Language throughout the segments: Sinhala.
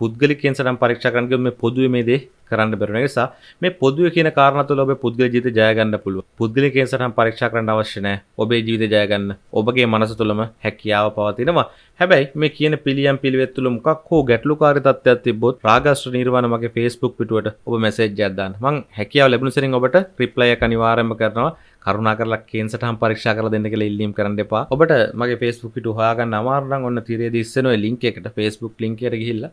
පුද්ගලි කෙන්සටම් පරීක්ෂකරන්ගේ මේ පොදුව මේ දේ කරන්න බැරන නිසා මේ පොදුව කියන කාරණතුල ඔබ පුද්ගල ජීත ජයගන්න පුළුව පුද්ගලි කෙන්සටම් පරීක්ෂා කරන්න අවශ්‍යනෑ ඔබේ ජීවිත ජයගන්න ඔබගේ මනස තුළම හැකියාව පවතිනවා හැබැයි මේ කියන පිළියම් පිළිවෙත්තුළ මොකක් හෝ ගැටලු කාරිතත්වයක් තිබොත් රාගස්ට නිර්වාණ මගේ ෆේස්බුක් පිටුවට ඔබ මැසේජ්ජයක් දාන්න මං හැකියාව ලැබුණු සරින් ඔබට රිප්ලය එක අනිවාර්යෙන්ම කරනවා කරුණා කරලා කේන්සටම් පරීක්ෂා කරලා දෙන්න කියලා ඉල්ලීම් කරන්න එපා. ඔබට මගේ Facebook පිටු හොයාගන්න අමාරු නම් ඔන්න තිරේ දිස්සන ඔය link එකට Facebook link එකට ගිහිල්ලා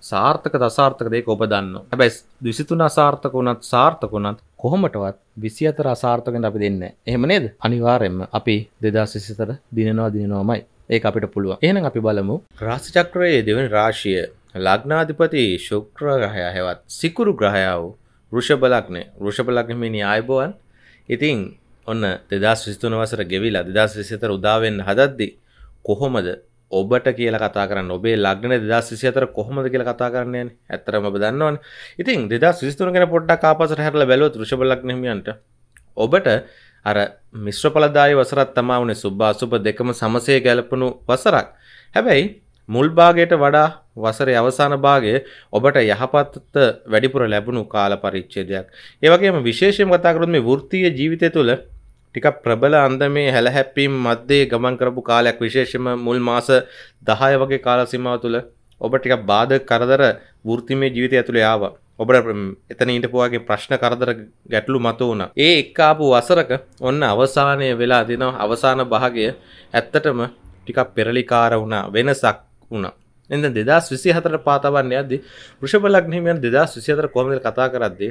සාර්ථක දසාර්ථක දෙක ඔබ දන්න හැබැස් විසිතුන අසාර්ථක වුණත් සාර්ථක වුණත් කොහොමටවත් විසි අතර අසාර්ථකෙන් අපි දෙන්න එහෙම නේද අනිවාරෙන්ම අපි දෙදස් විසිතර දිනනවා දිනනවාමයි ඒ අපිට පුළුව එන අපි බලමු රාසිචක්‍රයේ දෙවන රාශිය ලග්නාධිපති ශුක්‍ර ග්‍රහය හෙවත් සිකුරු ග්‍රහයාව ෘෂභලක්නේ ෘෂභලක්නමිනි අයබෝවන් ඉතිං ඔන්න දෙදස් විස්තුන වසර ගෙවිලා දෙදස් විසිතර උදාවෙන් හදද්දි කොහොමද ඔබට කියල කතා කරන්න ඔබේ ලග්න දෙදස් විසිතර කොහොමද කියල කතා කරන්නේ ඇතරම බදන්නවන ඉතින් දෙදා සිස්තුරගෙන පොඩ්ඩක් ආපසට හැරල බැලව ෘෂභ ලක්නමියන්ට ඔබට අර මිශ්‍රපලදාය වසරත් තමාවනේ සුබ්බා සුප දෙකම සමසය ගැලපනු වසරක් හැබැයි මුල්භාගයට වඩා වසර අවසාන භාගය ඔබට යහපත්ත වැඩිපුර ලැබුණු කාල පරිච්චේදයක් ඒවගේම විශේෂයෙන් කතාකරුත් මේ වෘත්තිය ජීවිතය තුළ ටික ප්‍රබල අන්දමේ හැලහැප්පීම් මධ්‍යේ ගමන් කරපු කාලයක් විශේෂම මුල් මාස 10 වගේ කාල සීමාව තුළ ඔබ ටික බාධක කරදර වෘත්තිමය ජීවිතය ඇතුළේ ආවා. ඔබට එතන ඊටපුවාගේ ප්‍රශ්න කරදර ගැටලු මත වුණා. ඒ එක්ක ආපු වසරක ඔන්න අවසානය වෙලා දෙනවා. අවසාන භාගය ඇත්තටම ටිකක් පෙරලිකාර වුණා. වෙනසක් වුණා. එන්න 2024 පාතවන්නේ යද්දි වෘෂභ ලග්න හිමියන් 2024 කොහොමද කතා කරද්දී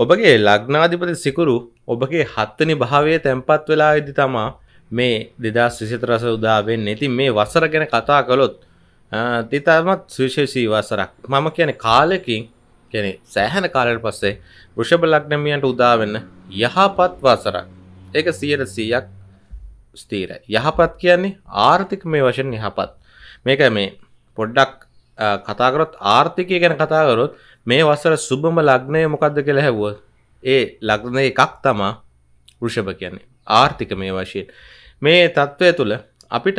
ඔබගේ ලග්නාධිපති සිකුරු ඔබගේ හත්තනි භාවය තැන්පත් වෙලා ඉදි තමා මේ දෙදස් විසිතරස උදාවෙන් නැති මේ වසර ගැන කතා කළොත් තිතාමත් සුවිශේෂී වසරක් මම කියන කාලෙකින් කැනෙ සෑහන කාලයට පස්සේ වෘෂභ ලග්නමියන්ට උදාවෙන්න යහපත් වසරක් ඒක සියයට සීයක් ස්තීර යහපත් කියන්නේ ආර්ථික මේ වශයෙන් යහපත් මේක මේ පොඩ්ඩක් කතාකරොත් ආර්ථිකය ගැන කතාකරොත් මේ වසර සුබම ලග්නය මොකක්ද කියලා හැවුව ඒ ලග්න එකක් තමා වෘෂභ කියන්නේ ආර්ථික මේ වශයෙන් මේ තත්ත්වය තුළ අපිට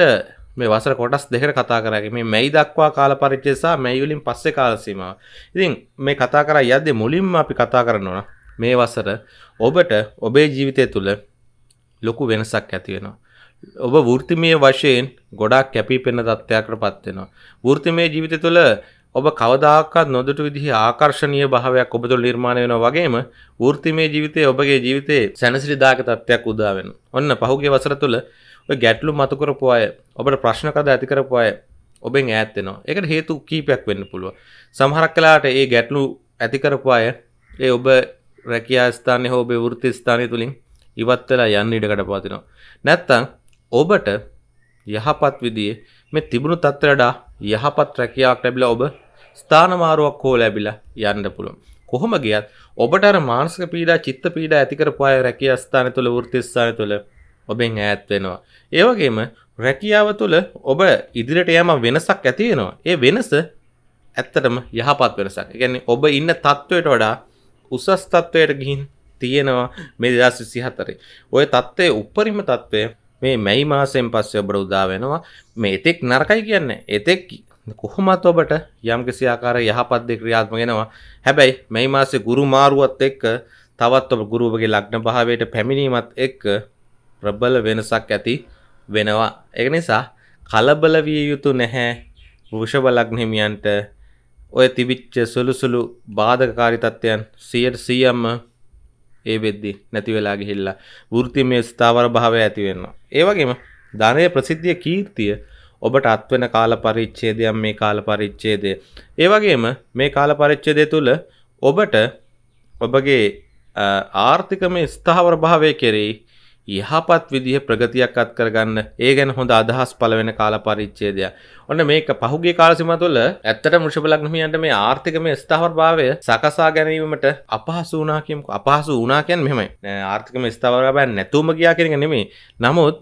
මේ වසර කොටස් දෙකට කතා කරගේ මේ මැයි දක්වා කාල පරිච්චේසා මැයිවලින් පස්සෙ කාලසීමාව ඉතින් මේ කතා කර යද්ද මුලින්ම අපි කතා කරනවා මේ වසර ඔබට ඔබේ ජීවිතය තුළ ලොකු වෙනසක් ඇතිවෙනවා ඔබ වෘතිමය වශයෙන් ගොඩක් කැපී පෙන තත්ත්වයකට පත්වෙනවා වෘතිමය ජීවිතය තුළ ඔබ කවදාකවත් නොදුටු විදිහේ ආකර්ශනීය භාවයක් ඔබ තුළ නිර්මාණය වෙනවා වගේම වෘත්තිමය ජීවිතයේ ඔබගේ ජීවිතයේ සැනසිලිදායක තත්ත්වයක් උදා වෙනවා. ඔන්න පහුගිය වසර තුළ ඔය ගැටලු මතු කරපු අය, ඔබට ප්‍රශ්න කද ඇති කරපු අය ඔබෙන් ඈත් වෙනවා. ඒකට හේතු කීපයක් වෙන්න පුළුවන්. සමහරක් වෙලාවට මේ ගැටලු ඇති කරපු අය ඒ ඔබ රැකියා ස්ථානයේ හෝ ඔබේ වෘත්ති ස්ථානය තුලින් ඉවත් වෙලා යන්න ඉඩකට පවතිනවා. නැත්තම් ඔබට යහපත් විදිහේ මේ තිබුණු තත්ත්වයට යහපත් රැකියාවක් ලැබිලා ඔබ ස්ථානමාරුවක් හෝ ලැබිලා යන්න පුළුවන්. කොහොම ගියත් ඔබට අර මානසික පීඩා චිත්ත පීඩා ඇති කරපුවාය රැකියා ස්ථාන තුළ වෘත්ති ස්ථාන තුළ ඔබෙන් ඈත් වෙනවා. ඒ වගේම රැකියාව තුළ ඔබ ඉදිරියට යෑම වෙනසක් ඇති වෙනවා. ඒ වෙනස ඇත්තටම යහපත් වෙනසක්. ඒ කියන්නේ ඔබ ඉන්න තත්වයට වඩා උසස් තත්වයට ගිහින් තියෙනවා මේ 2024. ওই தත්ත්වයේ උප්පරිම தත්ත්වය මේ මැයි මාසයෙන් පස්සේ ඔබට උදා වෙනවා. මේ එතෙක් නරකයි කියන්නේ එතෙක් කොහොමත් ඔබට යම් කිසි ආකාර යහපත් දෙයක් ක්‍රියාත්මක වෙනවා. හැබැයි මේ මාසේ ගුරු මාරුවත් එක්ක තවත් ඔබ ගුරු ඔබගේ ලග්න භාවයට පැමිණීමත් එක්ක ප්‍රබල වෙනසක් ඇති වෙනවා. ඒක නිසා කලබල විය යුතු නැහැ. වෘෂභ ලග්න හිමියන්ට ඔය තිබිච්ච සුළු සුළු බාධකකාරී තත්ත්වයන් 100%ම ඒ වෙද්දි නැති වෙලා ගිහිල්ලා වෘත්තිමය ස්ථාවර භාවය ඇති වෙනවා. ඒ වගේම ධනයේ ප්‍රසිද්ධිය කීර්තිය ඔබට අත්වෙන කාල පරිච්ඡේදයන් මේ කාල පරිච්ඡේදය. ඒ වගේම මේ කාල පරිච්ඡේදය තුළ ඔබට ඔබගේ ආර්ථිකමය ස්ථාවර භාවය කෙරෙහි යහපත් විදිහ ප්‍රගතියක් අත් කරගන්න ඒ ගැන හොඳ අදහස් පළ වෙන කාල පරිච්ඡේදය. ඔන්න මේක පහුගිය කාල සීමාව තුළ ඇත්තට වෘෂභ ලග්න හිමියන්ට මේ ආර්ථිකමය ස්ථාවරභාවය සකසා ගැනීමට අපහසු වුණා කියමුකෝ. අපහසු වුණා කියන්නේ මෙහෙමයි. ආර්ථිකමය ස්ථාවරභාවය නැතුවම ගියා කියන එක නෙමෙයි. නමුත්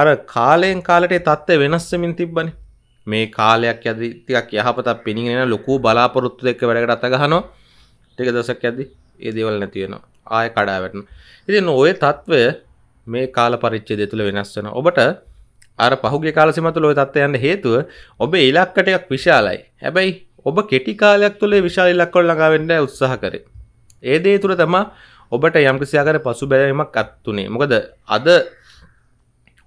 අර කාලයෙන් කාලට තත්ත්ව වෙනස්සමින් තිබ්බනි මේ කාලයක් ඇදි ටිකක් යහපතක් පෙනීගෙන ලොකු බලාපොරොත්තු දෙක වැඩකට අත ගහනවා ටික දවසක් ඇද්දි ඒ දේවල් නැති වෙනවා ආය කඩා වැටෙනවා ඉතින් ওই తত্ত্বය මේ කාල පරිච්ඡේදය තුළ වෙනස් වෙනවා ඔබට අර පහුගේ කාල සීමා තුළ ওই தත්ත්වය යන්න හේතුව ඔබේ ඉලක්ක ටිකක් විශාලයි. හැබැයි ඔබ කෙටි කාලයක් තුළ විශාල ඉලක්කවල ළඟා වෙන්න උත්සාහ කරේ. ඒ දේ තුළ තමයි ඔබට යම්කිසි ආකාරයේ පසුබෑමක් අත්ුනේ. මොකද අද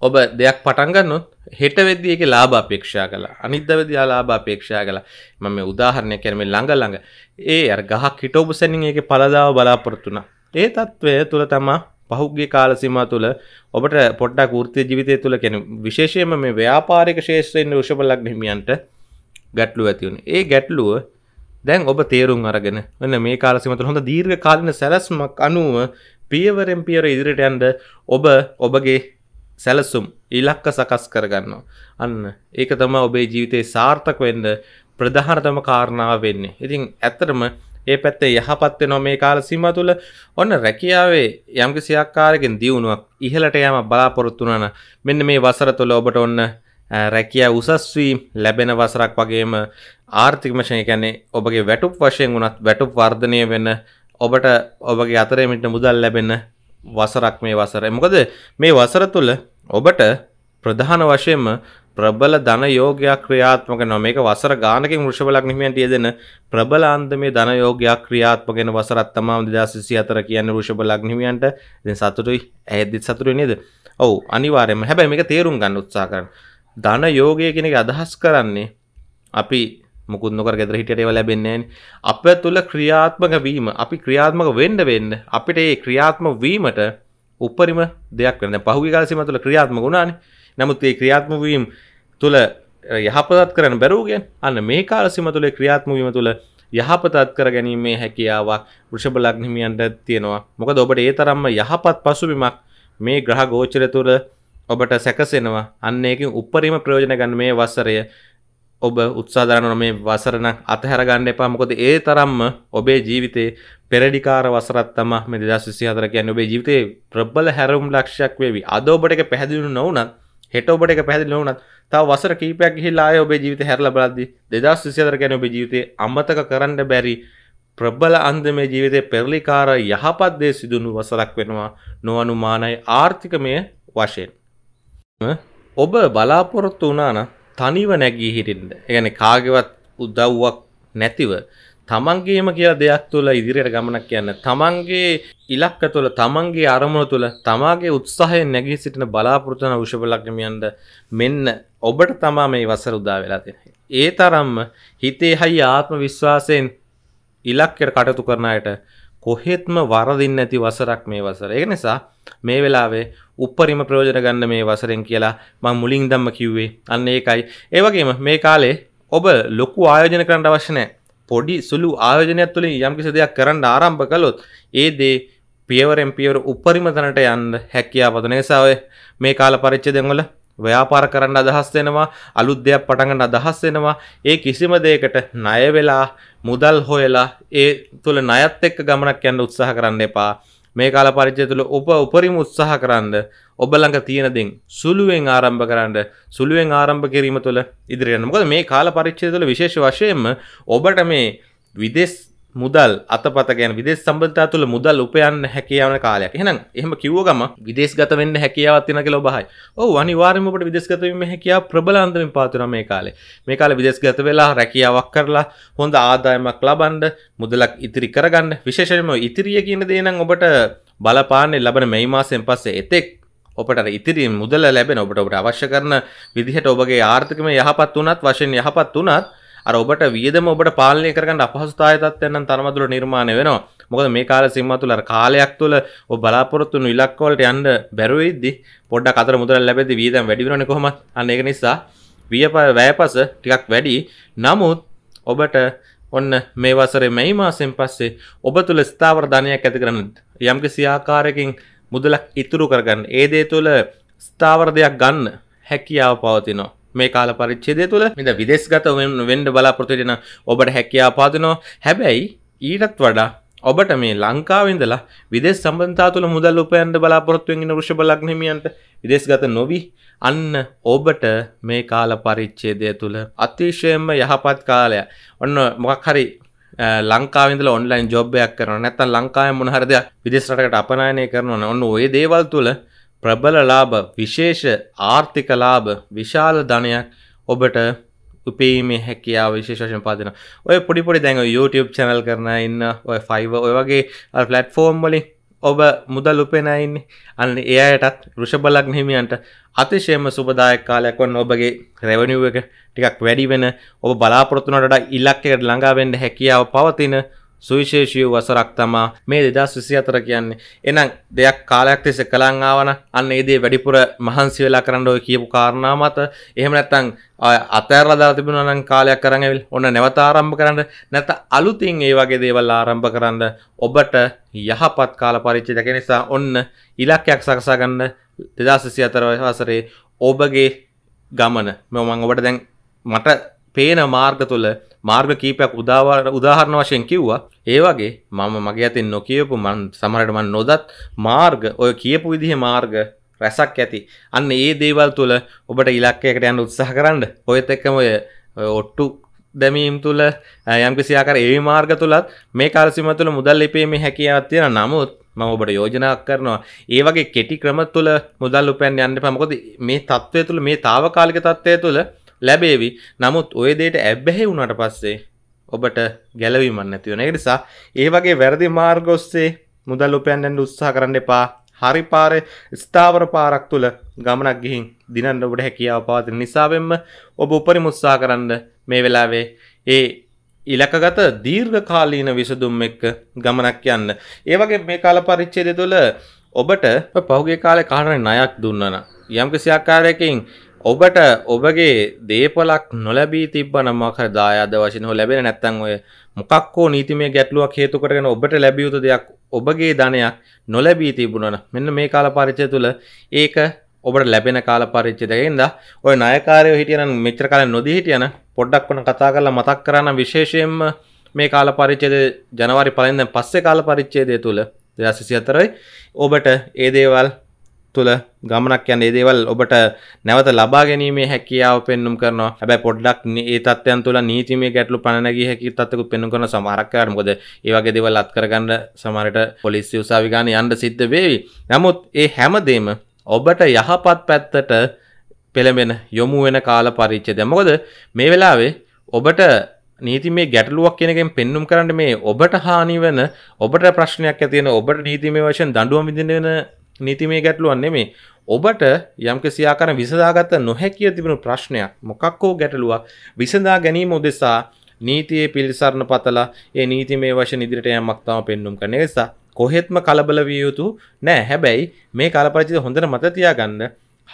ඔබ දෙයක් පටන්ගන්නොත් හෙට වෙද්දි එක ලාභ අපේක්ෂා කලා අනිද්දවදයා ලාභ අපේක්ෂා කලා මම උදාහරණය කරමේ ළඟ ළඟ ඒ අර ගහක් හිටෝපු සැනින් ඒක පලදාව බලාපොරොත්තුනා ඒ තත්ත්වය තුළ තමා පහුගේ කාලසිම තුළ ඔබට පොඩ්ඩක් ෘතිය ජීවිතය තුළ කෙන විශේෂයම මේ ව්‍යාපාරික ශේෂත්‍රයෙන් ෘෂභලක් හිමියන්ට ගැටලු ඇතිවුණ ඒ ගැටලුව දැන් ඔබ තේරුම් අරගෙන වන්න මේ කාලසිමතුළ හොඳ දීර්ඝ කාලන සැලස්මක් අනුව පියවරෙන් පියර ඉදිරිට ඇන්ඩ ඔබ ඔබගේ සැලසුම් ඉලක්ක සකස් කරගන්නවා. අන්න ඒක තම ඔබේ ජීවිතේ සාර්ථක වෙන්න ප්‍රධානතම කාරණාව වෙන්නේ. ඉතින් ඇත්තටම ඒ පැත්තේ යහපත් වෙනවා මේ කාල සීමාව තුළ ඔන්න රැකියාවේ යම්කිසි ආකාරයකින් දියුණුවක් ඉහළට යෑම බලාපොරොත්තු වන මෙන්න මේ වසර තුළ ඔබට ඔන්න රැකියාව උසස් වීම ලැබෙන වසරක් වගේම ආර්ථික වශයෙන් කියන්නේ ඔබගේ වැටුප් වශයෙන් උනත් වැටුප් වර්ධනය වෙන ඔබට ඔබගේ අතරේ මිට මුදල් ලැබෙන වසරක් මේ වසර. මොකද මේ වසර තුළ ඔබට ප්‍රධාන වශයෙන්ම ප්‍රබල ධන යෝගයක් ක්‍රියාත්මක වෙනවා. මේක වසර ගානකින් වෘෂභ ලග්නහිමියන්ට යෙදෙන ප්‍රබල අන්දමේ ධන යෝගයක් ක්‍රියාත්මක වෙන වසරක් තමයි 2024 කියන්නේ වෘෂභ ලග්නහිමියන්ට. ඉතින් සතුටුයි. ඇහෙද්දිත් සතුටුයි නේද? ඔව් අනිවාර්යයෙන්ම. හැබැයි මේක තේරුම් ගන්න උත්සාහ කරන්න. ධන යෝගය කියන එක අදහස් කරන්නේ අපි මුකුත් නොකර ගෙදර හිටියට ඒවා ලැබෙන්නේ අප තුළ ක්‍රියාත්මක වීම අපි ක්‍රියාත්මක වෙන්න වෙන්න අපිට ඒ ක්‍රියාත්මක වීමට උපරිම දෙයක් වෙන පහුගේ කාලසීම තුළ ක්‍රියාත්මක වුණානේ නමුත් ඒ ක්‍රියාත්මක වීම තුළ යහපතත් කරන බැරුවගෙන් අන්න මේ කාලසීම තුළ ක්‍රියාත්මක වීම තුළ යහපතත් කර ගැනීමේ හැකියාවක් වෘෂභ ලග්න හිමියන්ට තියෙනවා මොකද ඔබට ඒ තරම්ම යහපත් පසුබිමක් මේ ග්‍රහ ගෝචරය තුළ ඔබට සැකසෙනවා අන්න ඒකින් උපරිම ප්‍රයෝජන ගන්න මේ වසරය ඔබ උත්සාධරන මේ වසරණ අතහැරගන්න එපා මොකොද ඒ තරම්ම ඔබේ ජීවිතේ පෙරඩිකාර වසරත් තම මේ දෙදස් විසි හතර කියන්න ඔබේ ජීවිතේ ප්‍රබල හැරුම් ලක්ෂයක් වේවි අද ඔබට එක පැහැදිලු නොවනත් හෙට ඔබට එක පැහැදිලි නොවනත් තව වසර කීපයක් ගිහිල්ලා ආයේ ඔබේ ජීවිතේ හැරලා බලද්දි දෙදස් විසි හතර කියන්නේ ඔබේ ජීවිතේ අමතක කරන්න බැරි ප්‍රබල අන්දමේ ජීවිතේ පෙරලිකාර යහපත් දේ සිදුණු වසරක් වෙනවා නොඅනුමානයි ආර්ථිකමය වශයෙන් ඔබ බලාපොරොත්තු වුණා නම් තනිව නැගී හිටින්න. ඒ කියන්නේ කාගේවත් උදව්වක් නැතිව තමන්ගේම කියලා දෙයක් තුළ ඉදිරියට ගමනක් කියන්න තමන්ගේ ඉලක්ක තුළ තමන්ගේ අරමුණ තුළ තමාගේ උත්සාහය නැගී සිටින බලාපොරොත්තුන උෂභලක්නමියන්ට මෙන්න ඔබට තමා මේ වසර උදා වෙලා තියෙන. ඒ තරම්ම හිතේ හයි ආත්ම විශ්වාසයෙන් ඉලක්කයට කටතු කරනයට කොහෙත්ම වරදින්න ඇති වසරක් මේ වසර. ඒ නිසා මේ වෙලාවේ උපරිම ප්‍රයෝජන ගන්න මේ වසරෙන් කියලා මං මුලින් දම්ම කිව්වේ අන්න ඒකයි. ඒවගේම මේ කාලේ ඔබ ලොකු ආයෝජන කරන්න අවශ්‍ය නැහැ. පොඩි සුළු ආයෝජනයක් තුළින් යම්කිසි දෙයක් කරන්න ආරම්භ කළොත් ඒ දේ පියවරෙන් පියවර උපරිම තැනට යන්න හැකියාව වදන නිසා ඔය මේ කාල පරිච්ඡේදයන්වල ව්‍යාපාර කරන්න අදහස් වෙනවා අලුත් දෙයක් පටන් ගන්න අදහස් වෙනවා ඒ කිසිම දෙයකට ණය වෙලා මුදල් හොයලා ඒ තුල ණයත් එක්ක ගමනක් යන්න උත්සාහ කරන්න එපා මේ කාල පරිච්ඡේදය තුල ඔබ උපරිම උත්සාහ කරන්න ඔබලඟ තියෙනදෙන් සුළුවෙන් ආරම්භ කරන්න සුළුවෙන් ආරම්භ කිරීම තුළ ඉදිරියන්න මොකද මේ කාල පරිච්චය තුළ විශේෂ වශයෙන්ම ඔබට මේ විදෙස් මුදල් අතපත ගැන විදෙස් සම්බන්ධතා තුළ මුදල් උපයන්න හැකියාවන කාලයක් එහෙනම් එහෙම කිව්ව ගම විදේශගත වෙන්න හැකියාවක් තියෙන කියලා ඔබයි. ඔව් අනිවාර්යයෙන්ම ඔබට විදේශගත වීම හැකියාව ප්‍රබලාන්තමින් පාතුනා මේ කාලේ. මේ කාලේ විදේශගත වෙලා රැකියාවක් කරලා හොඳ ආදායමක් ලබන්න මුදලක් ඉතිරි කරගන්න විශේෂයෙන්ම ඉතිරිය කියන දේ නම් ඔබට බලපාන්නේ ලබන මේ මාසයෙන් පස්සේ එතෙක් ඔපට ඉතිරි මුදල ලැබෙන ඔබට ඔබට අවශ්‍ය කරන විදිහට ඔබගේ ආර්ථිකම යහපත් වුණත් වශයෙන් යහපත් වුණත් අර ඔබට වියදම ඔබට පාලනය කරගන්න අපහසුතාවය තත්ත්වයන් නම් තරමදුර නිර්මාණය වෙනවා මොකද මේ කාල සීමාව තුළ අර කාලයක් තුළ ඔබ බලාපොරොත්තු වුණු ඉලක්ක වලට යන්න බැරුව ඉද්දි පොඩ්ඩක් අතර මුදල් ලැබෙද්දි වියදම් වැඩි වෙනවනේ කොහොමත් අන්න ඒක නිසා වැයපස ටිකක් වැඩි නමුත් ඔබට ඔන්න මේ වසරේ මැයි මාසෙන් පස්සේ ඔබ තුළ ස්ථාවර ධනයක් ඇති කරන්න යම්කිසි ආකාරයකින් මුදලක් ඉතුරු කරගන්න ඒ දේ තුළ ස්ථාවර දෙයක් ගන්න හැකියාව පවතිනවා මේ කාල පරිච්චේදය තුළ මෙද විදෙස්ගත වෙන්ඩ බලාපොරතුටෙන ඔබට හැකියා පාතිනවා හැබැයි ඊටත් වඩා ඔබට මේ ලංකාවෙන්දලා විදෙස් සම්බන්තා තුළ මුදල් උපයන්ට බලාපොරොත්තුවෙන්ගෙන ෘෂ බලක්නමියන්ට විදෙස්ගත නොවී අන්න ඔබට මේ කාල පරිච්චේදය තුළ අතිශයෙන්ම යහපත් කාලය ඔන්න මොකක් හරි ලංකාවද ඔන්ලයින් ජොබ්යක් කරන නැත ලංකාය මොහරද විදිස්රටකට අපනායනය කරනවන ඔන්න ඔය දේවල් තුළ ප්‍රබල ලාබ විශේෂ ආර්ථික ලාබ විශාල ධනයක් ඔබට උපේීමේ හැකියාව විශේෂයෙන් පාතින ඔය පොඩිපොඩි දැඟ YouTube චැනල් කරන ඉන්න ඔය ෆයිව ඔය වගේ පලට්ෆෝර්ම් වලින් ඔබ මුදල් උපෙනයින්නේ අන්න එයටත් ෘෂබලක් හිමියන්ට අතිශයම සුබදායක් කාලයක් වන්න ඔබගේ රැවනිුව එක ටිකක් වැඩි වෙන ඔබ බලාපොරොත්තුනට ඉල්ලක්කයට ළඟාවෙන්ඩ හැකියාව පවතින සුවිශේෂය වසරක් තමා මේ දෙදස් විසි අතර කියන්නේ එනම් දෙයක් කාලයක් තිෙස කළංආාවන අන්න ඒදේ වැඩිපුර මහන්සි වෙලා කරන්නඩෝ කියපු කාරණා මත එහෙම නැත්තං අතෑරලා තිබුණනන් කාලයක් කරඟවිල් ඔන්න නැවත ආරම්භ කරන්න නැත අලුතින් ඒ වගේ දේවල් ආරම්භ කරන්න ඔබට යහපත් කාල පරිච්චි දැක නිසා ඔන්න ඉලක්යක් සකසාගන්න දෙදස් විසි අතර වසරේ ඔබගේ ගමන මෙමං ඔබට දැන් මට පේන මාර්ග තුළ මාර්ග කීපයක් උදාවර උදාහරණ වශයෙන් කිව්වා ඒ වගේ මම මගේ අතින් නොකියපු මන් සමහරට මන් නොදත් මාර්ග ඔය කියපු විදිහේ මාර්ග රැසක් ඇති අන්න ඒ දේවල් තුළ ඔබට ඉලක්කයකට යන්න උත්සාහ කරන්න ඔයත් එක්කම ඔය ඔට්ටු දැමීම් තුළ යම්කිසියාකර ඒ මාර්ග තුළත් මේ කාලසිම තුළ මුදල් ලිපීමේ හැකියාවක් තියෙන නමුත් මම ඔබට යෝජනා කරනවා ඒ වගේ කෙටි ක්‍රම තුළ මුදල් උපයන්න යන්න එපා මොකද මේ තත්ත්වය තුළ මේ తాවකාලික තත්ත්වය තුළ ලැබේවි නමුත් ඔය දේට ඇබ්බැහි වුණට පස්සේ ඔබට ගැලවීමක් නැති වෙන. ඒ නිසා ඒ වගේ වැරදි මාර්ග ඔස්සේ මුදල් උපයන්න උත්සාහ කරන්න එපා. හරි පාරේ ස්ථාවර පාරක් තුල ගමනක් ගිහින් දිනන්න ඔබට හැකියාව පවතින නිසා වෙන්න ඔබ උපරිම උත්සාහ කරන්න මේ වෙලාවේ ඒ ඉලකගත දීර්ඝකාලීන විසඳුම් එක්ක ගමනක් යන්න. ඒ වගේ මේ කාල පරිච්ඡේදය තුළ ඔබට පහුගිය කාලේ කාටරි ණයක් දුන්නා නම් යම්කිසි ආකාරයකින් ඔබට ඔබගේ දේපලක් නොලැබී තිබන මක දායාද වශන හෝ ලැබෙන නැත්තන් ඔය මොකක්කෝ නීතිමේ ගැටලුවක් හේතුකරගෙන ඔබට ලැබියුතු දෙයක් ඔබගේ ධනයක් නොලැබී තිබුණන මෙන්න මේ කාල පරිචය තුළ ඒක ඔබට ලැබෙන කාල පරිච්චදයෙන්ද ඔය නයකාරය හිටියන මෙච්‍ර කාල නොදී හිටියන පොඩ්ඩක් වන කතා කරලා මතක් කරන්න විශේෂයෙන්ම මේ කාල පරිච්චේද ජනවාරි පලෙන්ද පස්සේ කාල පරිච්චේදය තුළ දෙදසිසි අතරයි ඔබට ඒ දේවල් තුළ ගමනක් යන ඒදේවල් ඔබට නැවත ලබා ගැනීමේ හැකියාව පෙන්නුම් කරනවා හැබැයි පොඩ්ඩක් ඒ තත්ත්වයන් තුළ නීතිමය ගැටලු පණනගිය හැකි තත්ත්වකුත් පෙන්නුම් කරන සමහරක් කාර මොකද ඒ වගේ දේවල් අත් කරගන්න සමහරට පොලිසිය උසාවි ගන්න යන්න සිද්ධ වෙවි නමුත් ඒ හැමදේම ඔබට යහපත් පැත්තට පෙළඹෙන යොමු වෙන කාල පරිච්ඡේදය මොකද මේ වෙලාවේ ඔබට නීති මේ ගැටලුවක් කෙනකෙන් පෙන්නුම් කරන්න මේ ඔබට හානි වෙන ඔබට ප්‍රශ්නයක් ඇතියෙන ඔබට නීතිමේ වශයෙන් දඩුවම් විඳින වෙන නීතිමය ගැටලුවන් නෙමේ ඔබට යම්ක සියාකර විසදාගත නොහැකිය තිබුණු ප්‍රශ්නයක් මොකක් හෝ ගැටලුවක් විසඳා ගැනීම උදෙසා නීතියේ පිළිසරණ පතලා ඒ නීතිමය වශයෙන් ඉදිරිට යමක් තම පෙන්නුම් කරන නිසා කොහෙත්ම කලබල විය යුතු නෑ හැබැයි මේ කලපරිචිත හොඳට මත තියාගන්න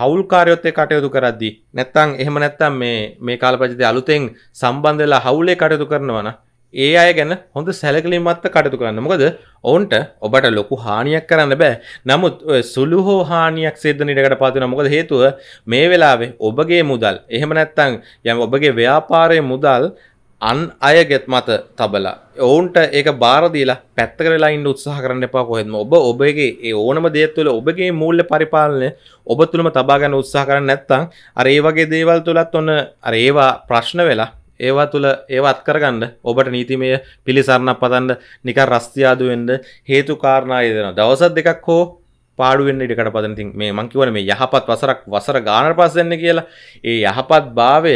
හවුල්කාරයොත් එක්ක කටයුතු කරද්දී නැත්නම් එහෙම නැත්නම් මේ මේ කාලපරිචිතය අලුතෙන් සම්බන්ධ වෙලා හවුලේ කටයුතු කරනවා නම් ඒ අය ගැන හොඳ සැලකලිමත්ත කටතු කරන්න මොකද ඔවන්ට ඔබට ලොකු හානියක් කරන්න බෑ නමුත් සුළු හෝ හානියක් සිද්ධනටකට පාතින මොකද හේතුව මේ වෙලාවේ ඔබගේ මුදල් එහෙම නැත්තං යම ඔබගේ ව්‍යාපාරය මුදල් අන් අයගෙත් මත තබලා ඔවුන්ට ඒක බාරදීලා පැත්ත කරලායින් උත්සාහ කරන්න එපා කොහෙත්ම ඔබ ඔබගේ ඒ ඕනම දේත්තුවල ඔබගේ මූල්ල පරිපාලනය ඔබ තුළම තබා ගැන උත්සාහ කරන්න නැත්තං අර ඒ වගේ දේවල් තුළත් ඔන්න අර ඒවා ප්‍රශ්න වෙලා ඒවා තුළ ඒවත් කරගන්න ඔබට නීතිමය පිළිසරණක් පතන්න නික රස්තියාදුවෙන්ට හේතු කාරණය දෙෙන දවසත් දෙකක් හෝ පාඩුවෙන් ඉටකට පතනති මේ මංකිවන මේ යහපත් වසරක් වසර ගානර පස්සන්න කියලා ඒ යහපත් භාවය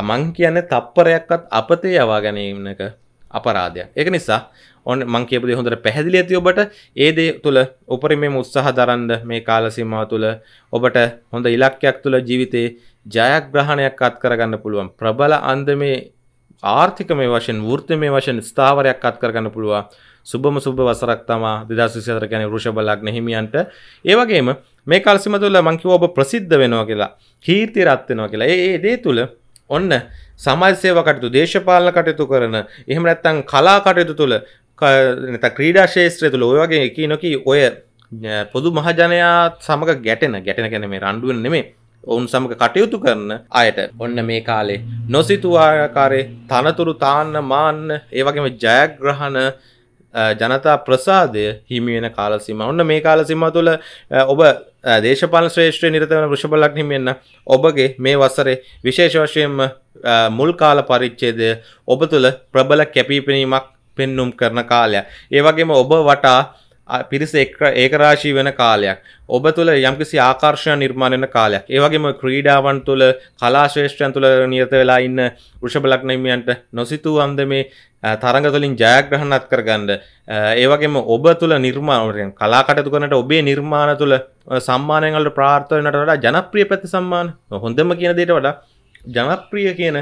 අමං කියන තප්පරයක්වත් අපතේ යවා ගැනීමක අපරාධය ඒක නිසා ඔන්න මංකේපද හොඳට පැහැදිලි ඇති ඔබට ඒදේ තුළ උපරි මේ උත්සාහ දරන්ද මේ කාලසිමාව තුළ ඔබට හොඳ ඉලක්කයක් තුළ ජීවිතේ ජයග්‍රහණයක් අත් කරගන්න පුළුවන් ප්‍රබල අන්දමේ ආර්ථික මේ වශයෙන් වෘත්ති මේ වශයෙන් ස්ථාවරයක් අත් කරගන්න පුළුවන් සුබම සුබ වසරක් තමා දෙදස් විසිතර ගැන ෘෂභ ලග්න හිමියන්ට ඒ වගේම මේ කල්සිම තුළ මං කිව්ව ඔබ ප්‍රසිද්ධ වෙනවා කියලා කීර්ති රත් වෙනවා කියලා ඒ ඒ දේ තුල ඔන්න සමාජ සේවා කටයුතු දේශපාලන කටයුතු කරන එහෙම නැත්නම් කලා කටයුතු තුළ නැත්නම් ක්‍රීඩා ශාස්ත්‍රය තුළ ඔය වගේ එකී නොකී ඔය පොදු මහජනයා සමග ගැටෙන ගැටෙන කියන්නේ මේ රණ්ඩු වෙන නෙමෙයි ඔවුන් සමඟ කටයුතු කරන අයට ඔන්න මේ කාලේ නොසිතුවාකාරේ තනතුරු තාන්න මාන්න ඒවගේම ජයග්‍රහණ ජනතා ප්‍රසාදය හිමිවෙන කාලසිම ඔන්න මේ කාලසිම තුළ ඔබ දේශපාල ශ්‍රේෂ්ත්‍රය නිරතවන ෘෂභලක් හිමියන්න ඔබගේ මේ වසරේ විශේෂ වශයෙන්ම මුල් කාල පරිච්චේදය ඔබ තුළ ප්‍රබල කැපීපෙනීමක් පෙන්නුම් කරන කාලය. ඒවගේම ඔබ වටා පිරිස ඒකරාශී වෙන කාලයක් ඔබ තුළ යම්කිසි ආකර්ෂණ නිර්මාණයන කාලයක් ඒවගේම ක්‍රීඩාවන් තුළ කලාශේෂ්ඨයන් තුළ නියත වෙලා ඉන්න ෘෂභලක්නමියන්ට නොසිතූ අන්ද මේ තරඟ තුළින් ජයග්‍රහණත් කරගන්න ඒවගේම ඔබ තුළ නිර්මාණයෙන් කලාකටතු කරනට ඔබේ නිර්මාණ තුළ සම්මානයගලට ප්‍රාර්ථවනට වඩා ජනප්‍රිය පැති සම්මාන හොඳම කියන දේට වඩා ජනප්‍රිය කියන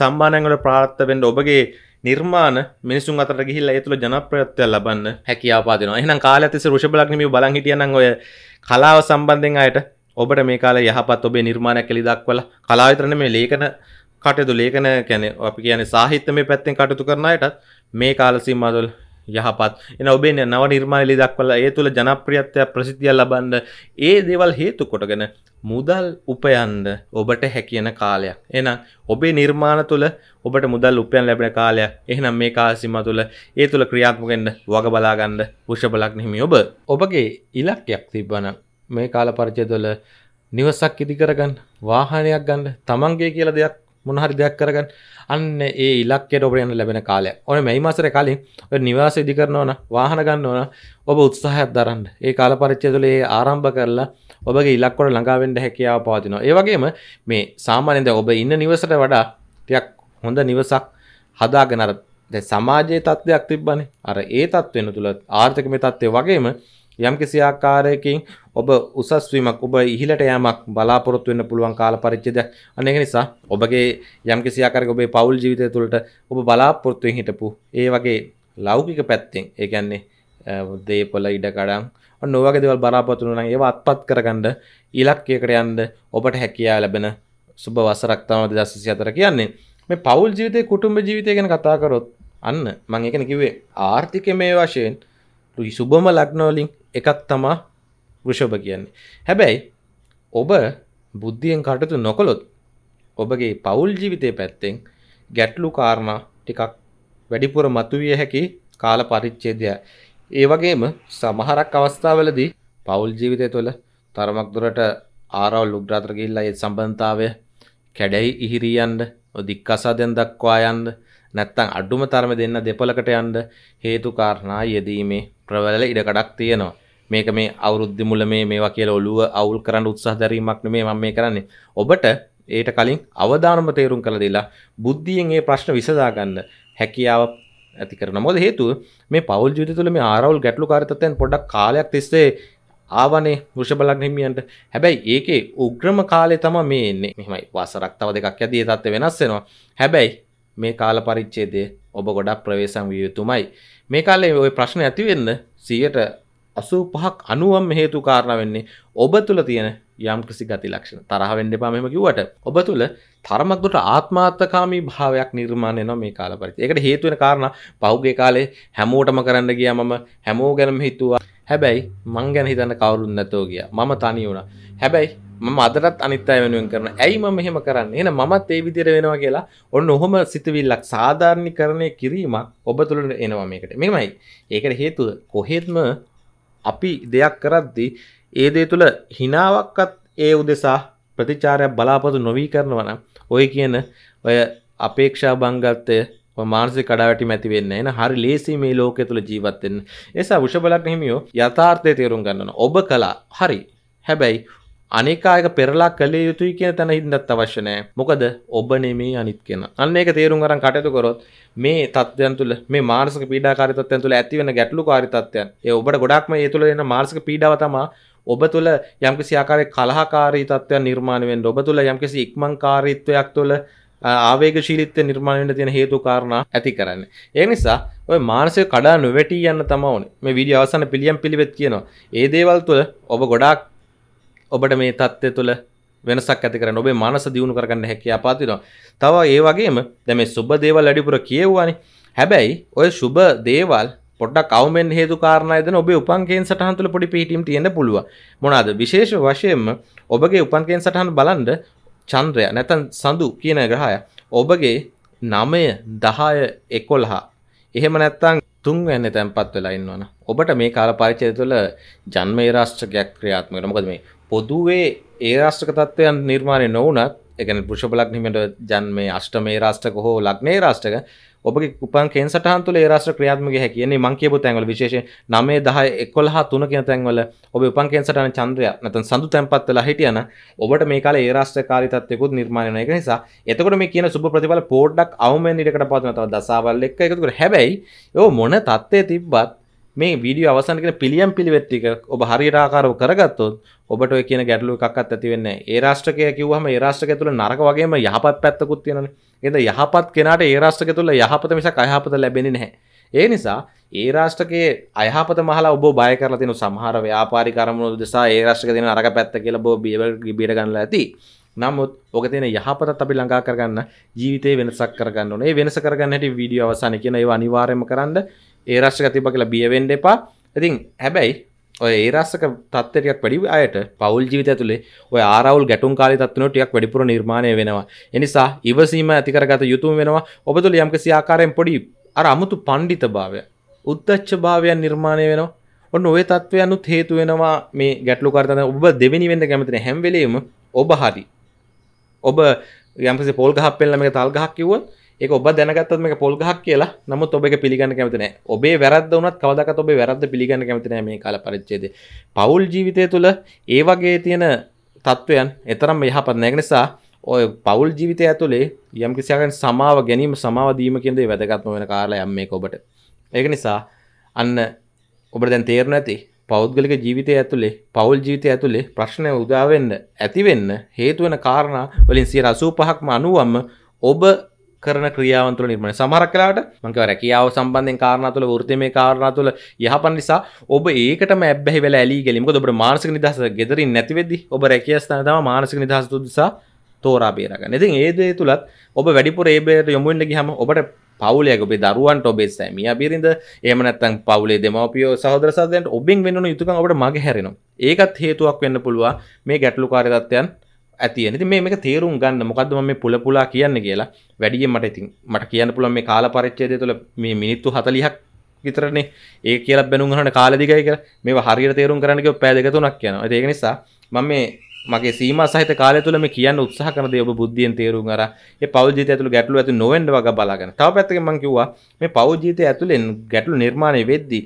සම්මානයගල ප්‍රාර්ථවෙන්ට ඔබගේ නිර්මාණ මිනිසුන් අතර ගිහිල්ලා ඒ තුළ ජනප්‍රත්ය ලබන්න හැකියාපාදෙන එහනම් කාලතිස රුෂභලක්නම බලන් හිටියනන් ඔය කලාව සම්බන්ධෙන් අයට ඔබට මේ කාල යහපත් ඔබේ නිර්මාණයක් කෙළි දක්වල කලාවිතරන මේ ලේකන කටයුතු ලේකන කැනෙ අපි කියන සාහිත්‍ය මේ පැත්තෙන් කටයුතු කරනයටත් මේ කාලසිම්මාදොල් යහපත් එන ඔබේ නව නිර්මාණලි දක්වල ඒ තුළ ජනප්‍රියත්වය ප්‍රසිද්ධිය ලබන්ඩ ඒ දේවල් හේතු කොටගෙන මුදල් උපයන්ඩ ඔබට හැකියන කාලයක් එනම් ඔබේ නිර්මාණ තුළ ඔබට මුදල් උපයන් ලැබෙන කාලයක් එහනම් මේ කාසිම තුළ ඒ තුළ ක්‍රියාත්මකෙන්ට වග බලාගන්න වෘෂබලක් නහිමි ඔබ ඔබගේ ඉලක්යක් තිබ්බන මේ කාල පරිචය තුළ නිවසක් ඉදිකරගන්න වාහනයක් ගන්න තමන්ගේ කියල දෙයක් මොනහරි දෙයක් කරගන්න අන්න ඒ ඉලක්කයට ඔබට යන ලැබෙන කාලය ඕන මේ මාසර කලින් ඔය නිවාස ඉදි කරනවන වාහන ගන්න ඕන ඔබ උත්සාහයක් දරන්න ඒ කාල පරිච්ඡය තුළ ඒ ආරම්භ කරලා ඔබගේ ඉලක්කොට ළඟා වෙන්න හැකියාව පවතිනවා ඒ වගේම මේ සාමාන්‍යයෙන් ඔබ ඉන්න නිවසට වඩා ටිකක් හොඳ නිවසක් හදාගෙන අර සමාජයේ තත්ත්වයක් තිබ්බනේ අර ඒ තත්ත්වෙන තුළ ආර්ථික මේ තත්ත්වය වගේම යම් කිසි ආකාරයකින් ඔබ උසස් වීමක් ඔබ ඉහළට යෑමක් බලාපොරොත්තු වෙන්න පුළුවන් කාල පරිච්ඡේදයක්. අන්න ඒක නිසා ඔබගේ යම් කිසි ආකාරයක ඔබේ පෞල් ජීවිතය තුළට ඔබ බලාපොරොත්තුෙන් හිටපු ඒ වගේ ලෞකික පැත්තෙන් ඒ කියන්නේ දේපොළ ඉඩකඩම් ඔන්න ඔයගේ දේවල් බලාපොරොත්තු වෙනවා නම් ඒව අත්පත් කරගන්න ඉලක්කයකට යන්න ඔබට හැකියාව ලැබෙන සුබ වසරක් තමයි 2024 කියන්නේ. මේ පෞල් ජීවිතේ කුටුම්බ ජීවිතය ගැන කතා කරොත් අන්න මම ඒකනේ කිව්වේ ආර්ථිකමය වශයෙන් සුබම ලක්නෝලින් එකක් තමා වෘෂභ කියන්නේ හැබැයි ඔබ බුද්ධියෙන් කටතු නොකොළොත් ඔබගේ පවුල් ජීවිතය පැත්තෙන් ගැටලු කාරණ ටිකක් වැඩිපුර මතුවිය හැකි කාල පරිච්චේදය ඒ වගේම සමහරක් අවස්ථාවලදී පවුල් ජීවිතය තුළ තරමක් දුරට ආරවල් උග්‍රාතරගිල්ලා ඒ සම්බන්ධතාවය කැඩැයි ඉහිරියන්ඩ දික්කසාදෙන් දක්වා යන්ද නැත්තං අඩුම තරම දෙන්න දෙපලකට යන්ඩ හේතුකාරණා යෙදීමේ ප්‍රවල ඉඩකඩක් තියෙනවා මේක මේ අවුරුද්ධි මුල මේ මේවා කියල ඔලුව අවුල් කරන්න උත්සාහ දැරීමක්න මේ මම මේ කරන්නේ ඔබට ඒට කලින් අවධානම තේරුම් කළ දෙලා බුද්ධියෙන් ඒ ප්‍රශ්න විසදාගන්න හැකියාව ඇති කරන මොද හේතු මේ පවල් ජුති තුළ මේ ආරවල් ගැටලු කාරිතත්තයන් පොඩක් කාලයක් තිස්සේ ආවනේ ෘෂබලක් හිමියන්ට හැබැයි ඒකේ උග්‍රම කාලය තම මේ එන්නේ මෙමයි වසරක් තව දෙකක් ඇදී තත්ව වෙනස් වෙනවා හැබැයි මේ කාල පරිච්චේදය ඔබ ගොඩක් ප්‍රවේශම් විය යුතුමයි මේ කාලේ ඔය ප්‍රශ්න ඇතිවෙන්න සියට අසූ පහක් අනුවම් හේතු කාරණ වෙන්නේ ඔබ තුළ තියෙන යම් කිසි ගති ලක්ෂණ තරහ වෙන්න එපා මෙම කිව්වට ඔබ තුල තරමක් දුරට ආත්මාර්ථකාමී භාවයක් නිර්මාණය වෙනවා මේ කාල පරිදි. ඒකට හේතු වෙන කාරණා පහුගිය කාලේ හැමෝටම කරන්න ගියා මම හැමෝ ගැනම හිතුවා. හැබැයි මං ගැන හිතන්න කවුරුත් නැතෝ ගියා. මම තනි වුණා. හැබැයි ම අදරත් අනිත්තය වෙනුවෙන් කරන ඇයි ම මෙහෙම කරන්න එන මත් ඒ විදිර වෙනවා කියලා ඔන්න ඔහොම සිතවිල්ලක් සාධාරණි කරණය කිරීමක් ඔබ තුළට එනවා මේකට මෙමයි ඒකට හේතුව කොහෙත්ම අපි දෙයක් කරද්දි ඒ දේ තුළ හිනාවක්කත් ඒ උදෙසා ප්‍රතිචාරයක් බලාපොතු නොවී කරනවන ඔය කියන ඔය අපේක්ෂා බංගත්තය මාර්සි කඩාවට මැති වෙන්න එන හරි ලේසි මේ ලෝකය තුළ ජීවත්වෙන්න එසා විෂ බලක් හිමියෝ යථාර්ථය තේරුම් ගන්නන ඔබ කලා හරි හැබැයි අනිකායක පෙරලා කළේ යුතුයි කියන තැන හින්දත් අවශ්‍ය නෑ මොකද ඔබ නෙමේ අනිත් කෙන අන්න ඒක තේරුම් අරන් කටයුතු කරොත් මේ තත්ත්වයන් තුළ මේ මානසික පීඩාකාරී තත්ත්වයන් තුළ ඇතිවෙන ගැටලුකාරී තත්ත්වයන් ඒ ඔබට ගොඩක්ම ඒ තුළ එන මානසික පීඩාව තමයි ඔබ තුළ යම්කිසි ආකාරයේ කලහකාරී තත්ත්වයන් නිර්මාණය වෙන්න ඔබ තුළ යම්කිසි ඉක්මන්කාරීත්වයක් තුළ ආවේගශීලීත්වය නිර්මාණය වෙන්න තියෙන හේතු කාරණා ඇති කරන්න. ඒ නිසා ඔය මානසික කඩා නොවැටී යන්න තමයි ඕනේ. මේ වීඩියෝ අවසන් පිළියම් පිළිවෙත් කියනවා. ඒ දේවල් තුළ ඔබ ගොඩාක් ඔබට මේ තත්ත්වය තුළ වෙනසක් ඇති කරන්න ඔබේ මනස දියුණු කරගන්න හැකිය පාතිනවා තව ඒ වගේම දැම සුබ දේවල් වැඩිපුර කියව්වානි හැබැයි ඔය සුබ දේවල් පොඩක් අවමෙන් හේතු කාරණයද ඔබ උපන්ගෙන් සටහන් තුළ පොඩි පිහිටීම් තියෙන පුළුව මොනාද විශේෂ වශයෙන්ම ඔබගේ උපන්ගෙන් සටහන් බලන්ඩ චන්ද්‍රය නැතන් සඳු කියන ග්‍රහය ඔබගේ නමය දහය එකොල්හා එහෙම නැත්තං තුන් වැන්න තැන්පත් වෙලා ඉන්නවන ඔබට මේ කාල පරිචය තුළ ජන්මේ රාෂ්ට්‍රකයක් ක්‍රියාත්මක මොකද මේ පොදුවේ ඒ රාෂ්ටක තත්ත්වයන් නිර්මාණය නොවනත් එකන පුෂප ලක්නීමට ජන්මේ අෂ්ටමේ රාෂ්ටක හෝ ලක්නේ රාෂ්ටක ඔබගේ උපන් කෙන් සටහන්තුල රාෂ්‍ර ක්‍රියාත්මක හැකියන්නේ මංකයපු තැන්වල විශේෂ නමේ දහ එකොල හා තුන කියෙන තැන්වල ඔබ උපන් කෙන් සටන චන්ද්‍රය නතන් සඳු තැන්පත්වල හිටියන ඔබට මේ කාල ඒ රාෂ්ට කාරිතත්යකුත් නිර්මාණය එක නිසා එතකොට මේ කියන සුබ ප්‍රතිඵල පෝඩ්ඩක් අවමෙන් ඉටකට පාත්නතව දසාවල් එක් එකතුකට හැබැයි යෝ මොන තත්ත්වය තිබ්බත් මේ වීඩියෝ අවසන් කරන පිළියම් පිළිවෙත් ටික ඔබ හරියටාකාරව කරගත්තොත් ඔබට ඔය කියන ගැටලු එකක්වත් ඇති වෙන්නේ නැහැ. ඒ රාෂ්ට්‍රකය කිව්වහම ඒ රාෂ්ට්‍රකය තුළ නරක වගේම යහපත් පැත්තකුත් තියෙනනේ. ඒද යහපත් කෙනාට ඒ රාෂ්ට්‍රකය තුළ යහපත මිසක් අයහපත ලැබෙන්නේ නැහැ. ඒ නිසා ඒ රාෂ්ට්‍රකයේ අයහපත මහලා ඔබ බය කරලා තියෙන සමහර ව්‍යාපාරික කර්මවල දෙසා ඒ රාෂ්ට්‍රක දෙන නරක පැත්ත කියලා ඔබ බියවල් ගන්නලා ඇති. නමුත් ඔක තියෙන යහපතත් අපි ළඟා කරගන්න ජීවිතේ වෙනසක් කරගන්න ඕනේ. ඒ වෙනස කරගන්න හැටි වීඩියෝ අවසානයේ කියන ඒවා අනිවාර්යයෙන්ම කරන්න. ඒ රශ්ක තිබ කියලා බියවෙන්ඩ එපා ඉතින් හැබැයි ඔය ඒරස්සක තත්තරයක් වැඩි අයට පවල් ජීවිත ඇතුළේ ඔය ආරවල් ගැටුම් කාල තත්වන ටියක් වැඩිපුර නිර්මාණය වෙනවා එනිසා ඉවසීම ඇතිකරගත යුතුම වෙනවා ඔබ තුළ යම්කිසි ආකාරයෙන් පොඩි අර අමුතු පණ්ඩිත භාවය උද්දච්ච භාවයන් නිර්මාණය වෙනවා ඔන්න ඔය තත්වයනුත් හේතු වෙනවා මේ ගැටලු කරතන ඔබ දෙවැනි වෙන්න කැමතින හැම්වෙලීම ඔබ හරි ඔබ යම්කිසි පොල් ගහක් පෙල්ලම තල් ගහක් කිව්වත් ඒක ඔබ දැනගත්තත් මේ පොල් ගහක් කියලා නමුත් ඔබ පිළිගන්න කැමති නෑ ඔබේ වැරද්ද වුණත් කවදාකවත් ඔබේ වැරද්ද පිළිගන්න කැමති නෑ මේ කාල පරිච්ඡේදයේ පෞල් ජීවිතය තුළ ඒ වගේ තියෙන තත්වයන් එතරම් යහපත් නැති නිසා ඔය පෞල් ජීවිතය ඇතුලේ යම් කිසියකින් සමාව ගැනීම සමාව දීම කියන දේ වැදගත්ම වෙන කාලය යම් මේක ඔබට ඒක නිසා අන්න ඔබට දැන් තේරෙන්නේ නැති පෞද්ගලික ජීවිතය ඇතුළේ පවුල් ජීවිතය ඇතුළේ ප්‍රශ්නය උදාවෙන්න ඇතිවෙන්න හේතුවන කාරණා වලින් සිය රසූ පහක්ම අනුවම්ම ඔබ කරන ක්‍රියාවන් තුළ නිර්මණය සමහරක් වෙලාවට මම කියව රැකියාව සම්බන්ධයෙන් කාරණා තුළ වෘත්තිමය කාරණා තුළ යහපන් නිසා ඔබ ඒකටම ඇබ්බැහි වෙලා ඇලී ගලී. මොකද ඔබට මානසික නිදහස gederin නැති වෙද්දි ඔබ රැකියා ස්ථාන තමයි මානසික නිදහස උදෙසා තෝරා බේරා ගන්න. ඉතින් ඒ දේ තුලත් ඔබ වැඩිපුර ඒ බේරට යොමු වෙන්න ගියාම ඔබට පවුලයක ඔබේ දරුවන්ට ඔබේ සෑමිය බිරිඳ එම නැත්තන් පවුලේ දෙමවපියෝ සහෝදර සහෝදරයන්ට ඔබෙන් වෙන්න යුතුකම් ඔබට මග හැරෙනවා. ඒකත් හේතුවක් වෙන්න පුළුවන් මේ ගැටලුකාරී තත්ත්වයන් ඇතියන මේ මේක තේරුම් ගන්න මොකද මේ පුලපුලා කියන්න කියලා වැඩිය මට ඉතින් මට කියන්න පුළන් මේ කාල පරිච්චේදය තුළ මේ මිනිත්තු හතලිහක් විතරනේ ඒ කියල බැනුහට කාලදිකය කියලා මේ හරියට තේරුම් කරනක පෑදකතුනක් කියන ඒක නිසා මම මේ මගේ සීම සහිත කාලය තුළ මේ කියන්න උත්සාහ කරන දේ ඔබ බුද්ධියෙන් තේරුම් අර ඒ පෞල් ජීවිතය ඇතුළේ ගැටලු ඇති නොවෙන්න වගේ බලාගෙන. තව පැත්තකින් මම කිව්වා මේ පෞල් ජීවිතය ඇතුළෙන් ගැටලු නිර්මාණය වෙද්දී